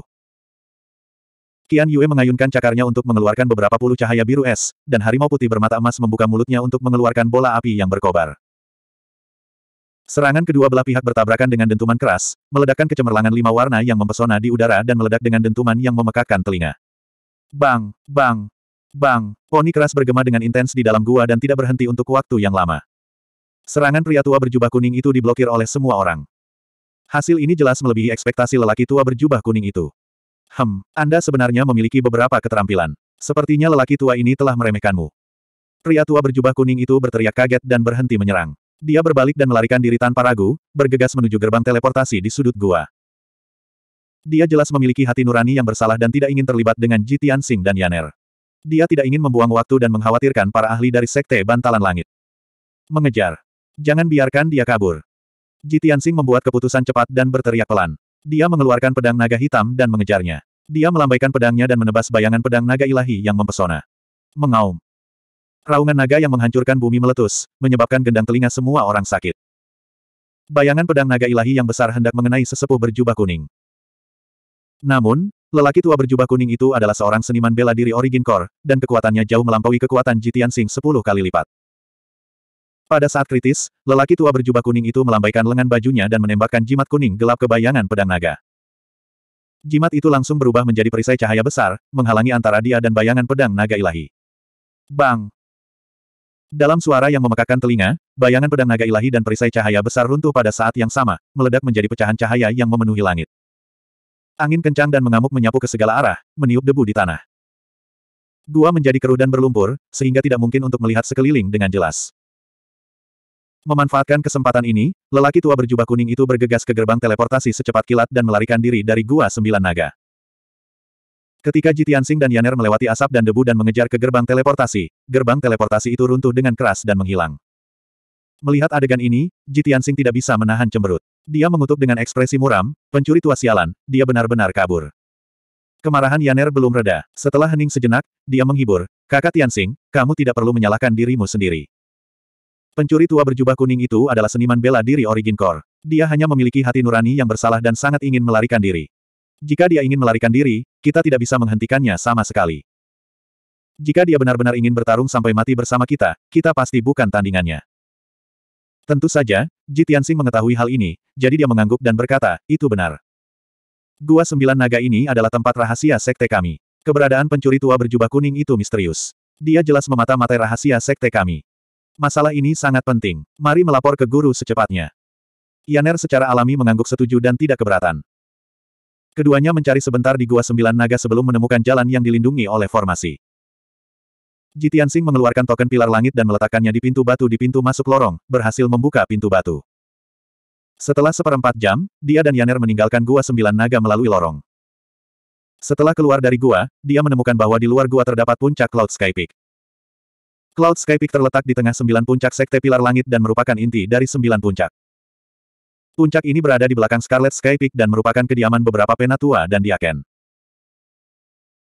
Qian Yue mengayunkan cakarnya untuk mengeluarkan beberapa puluh cahaya biru es, dan harimau putih bermata emas membuka mulutnya untuk mengeluarkan bola api yang berkobar. Serangan kedua belah pihak bertabrakan dengan dentuman keras, meledakkan kecemerlangan lima warna yang mempesona di udara dan meledak dengan dentuman yang memekakkan telinga. Bang, bang, bang, poni keras bergema dengan intens di dalam gua dan tidak berhenti untuk waktu yang lama. Serangan pria tua berjubah kuning itu diblokir oleh semua orang. Hasil ini jelas melebihi ekspektasi lelaki tua berjubah kuning itu. Hem, Anda sebenarnya memiliki beberapa keterampilan. Sepertinya lelaki tua ini telah meremehkanmu. Pria tua berjubah kuning itu berteriak kaget dan berhenti menyerang. Dia berbalik dan melarikan diri tanpa ragu, bergegas menuju gerbang teleportasi di sudut gua. Dia jelas memiliki hati nurani yang bersalah dan tidak ingin terlibat dengan Jitian Singh dan Yaner. Dia tidak ingin membuang waktu dan mengkhawatirkan para ahli dari Sekte Bantalan Langit. Mengejar. Jangan biarkan dia kabur. Jitian Singh membuat keputusan cepat dan berteriak pelan. Dia mengeluarkan pedang naga hitam dan mengejarnya. Dia melambaikan pedangnya dan menebas bayangan pedang naga ilahi yang mempesona. Mengaum. Raungan naga yang menghancurkan bumi meletus, menyebabkan gendang telinga semua orang sakit. Bayangan pedang naga ilahi yang besar hendak mengenai sesepuh berjubah kuning. Namun, lelaki tua berjubah kuning itu adalah seorang seniman bela diri origin core, dan kekuatannya jauh melampaui kekuatan Jitian Sing sepuluh kali lipat. Pada saat kritis, lelaki tua berjubah kuning itu melambaikan lengan bajunya dan menembakkan jimat kuning gelap ke bayangan pedang naga. Jimat itu langsung berubah menjadi perisai cahaya besar, menghalangi antara dia dan bayangan pedang naga ilahi. Bang! Dalam suara yang memekakan telinga, bayangan pedang naga ilahi dan perisai cahaya besar runtuh pada saat yang sama, meledak menjadi pecahan cahaya yang memenuhi langit. Angin kencang dan mengamuk menyapu ke segala arah, meniup debu di tanah. Gua menjadi keruh dan berlumpur, sehingga tidak mungkin untuk melihat sekeliling dengan jelas. Memanfaatkan kesempatan ini, lelaki tua berjubah kuning itu bergegas ke gerbang teleportasi secepat kilat dan melarikan diri dari Gua Sembilan Naga. Ketika Jitiansing dan Yaner melewati asap dan debu dan mengejar ke gerbang teleportasi, gerbang teleportasi itu runtuh dengan keras dan menghilang. Melihat adegan ini, Jitiansing tidak bisa menahan cemberut. Dia mengutuk dengan ekspresi muram, pencuri tua sialan, dia benar-benar kabur. Kemarahan Yaner belum reda. Setelah hening sejenak, dia menghibur, Kakak Tiansing, kamu tidak perlu menyalahkan dirimu sendiri. Pencuri tua berjubah kuning itu adalah seniman bela diri Origin Core. Dia hanya memiliki hati nurani yang bersalah dan sangat ingin melarikan diri. Jika dia ingin melarikan diri, kita tidak bisa menghentikannya sama sekali. Jika dia benar-benar ingin bertarung sampai mati bersama kita, kita pasti bukan tandingannya. Tentu saja, Ji Tianxing mengetahui hal ini, jadi dia mengangguk dan berkata, itu benar. Gua Sembilan Naga ini adalah tempat rahasia sekte kami. Keberadaan pencuri tua berjubah kuning itu misterius. Dia jelas memata-matai rahasia sekte kami. Masalah ini sangat penting. Mari melapor ke guru secepatnya. Yaner secara alami mengangguk setuju dan tidak keberatan. Keduanya mencari sebentar di Gua Sembilan Naga sebelum menemukan jalan yang dilindungi oleh formasi. Jitian Jitiansing mengeluarkan token pilar langit dan meletakkannya di pintu batu di pintu masuk lorong, berhasil membuka pintu batu. Setelah seperempat jam, dia dan Yaner meninggalkan Gua Sembilan Naga melalui lorong. Setelah keluar dari gua, dia menemukan bahwa di luar gua terdapat puncak Cloud Sky Peak. Cloud Sky Peak terletak di tengah sembilan puncak sekte pilar langit dan merupakan inti dari sembilan puncak. Puncak ini berada di belakang Scarlet Sky Peak dan merupakan kediaman beberapa penatua dan diaken.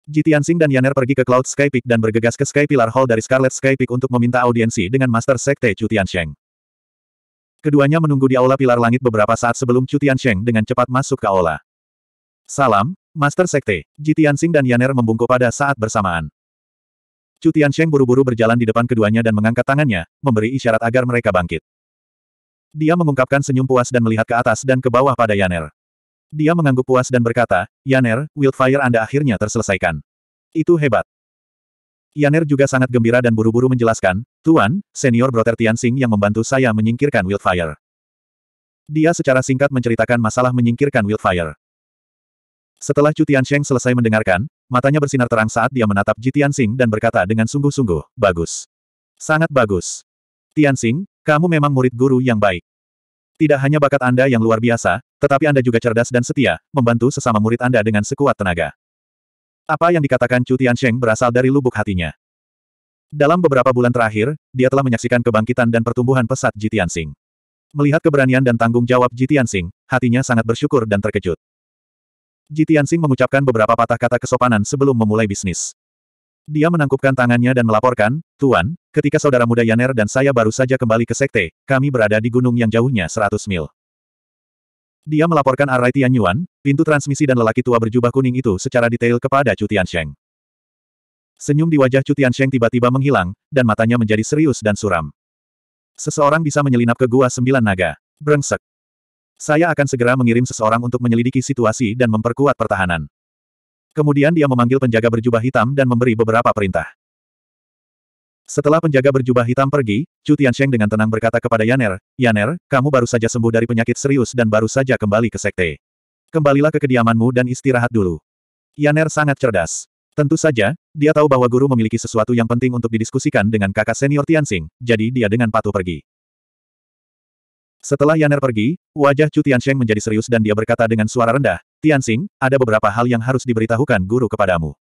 Jitian dan Yaner pergi ke Cloud Sky Peak dan bergegas ke Sky Pilar Hall dari Scarlet Sky Peak untuk meminta audiensi dengan Master Sekte Cutian Sheng. Keduanya menunggu di aula pilar langit beberapa saat sebelum Cutian Sheng dengan cepat masuk ke aula. Salam, Master Sekte. Jitian dan Yaner membungkuk pada saat bersamaan. Chu Tiansheng buru-buru berjalan di depan keduanya dan mengangkat tangannya, memberi isyarat agar mereka bangkit. Dia mengungkapkan senyum puas dan melihat ke atas dan ke bawah pada Yaner. Dia mengangguk puas dan berkata, Yaner, Wildfire Anda akhirnya terselesaikan. Itu hebat. Yaner juga sangat gembira dan buru-buru menjelaskan, Tuan, senior Brother Tianxing yang membantu saya menyingkirkan Wildfire. Dia secara singkat menceritakan masalah menyingkirkan Wildfire. Setelah Chu Tiansheng selesai mendengarkan, matanya bersinar terang saat dia menatap Ji Tianxing dan berkata dengan sungguh-sungguh, bagus. Sangat bagus. Tianxing, kamu memang murid guru yang baik. Tidak hanya bakat Anda yang luar biasa, tetapi Anda juga cerdas dan setia, membantu sesama murid Anda dengan sekuat tenaga. Apa yang dikatakan Chu Tianxing berasal dari lubuk hatinya. Dalam beberapa bulan terakhir, dia telah menyaksikan kebangkitan dan pertumbuhan pesat Ji Tianxing. Melihat keberanian dan tanggung jawab Ji Tianxing, hatinya sangat bersyukur dan terkejut. Ji Tianxing mengucapkan beberapa patah kata kesopanan sebelum memulai bisnis. Dia menangkupkan tangannya dan melaporkan, Tuan, ketika saudara muda Yaner dan saya baru saja kembali ke sekte, kami berada di gunung yang jauhnya 100 mil. Dia melaporkan Arai Tianyuan, pintu transmisi dan lelaki tua berjubah kuning itu secara detail kepada Chu Tiansheng. Senyum di wajah Chu Tiansheng tiba-tiba menghilang, dan matanya menjadi serius dan suram. Seseorang bisa menyelinap ke gua sembilan naga. Brengsek. Saya akan segera mengirim seseorang untuk menyelidiki situasi dan memperkuat pertahanan. Kemudian dia memanggil penjaga berjubah hitam dan memberi beberapa perintah. Setelah penjaga berjubah hitam pergi, Chu Tiansheng dengan tenang berkata kepada Yaner, Yaner, kamu baru saja sembuh dari penyakit serius dan baru saja kembali ke sekte. Kembalilah ke kediamanmu dan istirahat dulu. Yaner sangat cerdas. Tentu saja, dia tahu bahwa guru memiliki sesuatu yang penting untuk didiskusikan dengan kakak senior Tianxing, jadi dia dengan patuh pergi. Setelah Yaner pergi, wajah Chu Tiansheng menjadi serius dan dia berkata dengan suara rendah, Tianxing, ada beberapa hal yang harus diberitahukan guru kepadamu.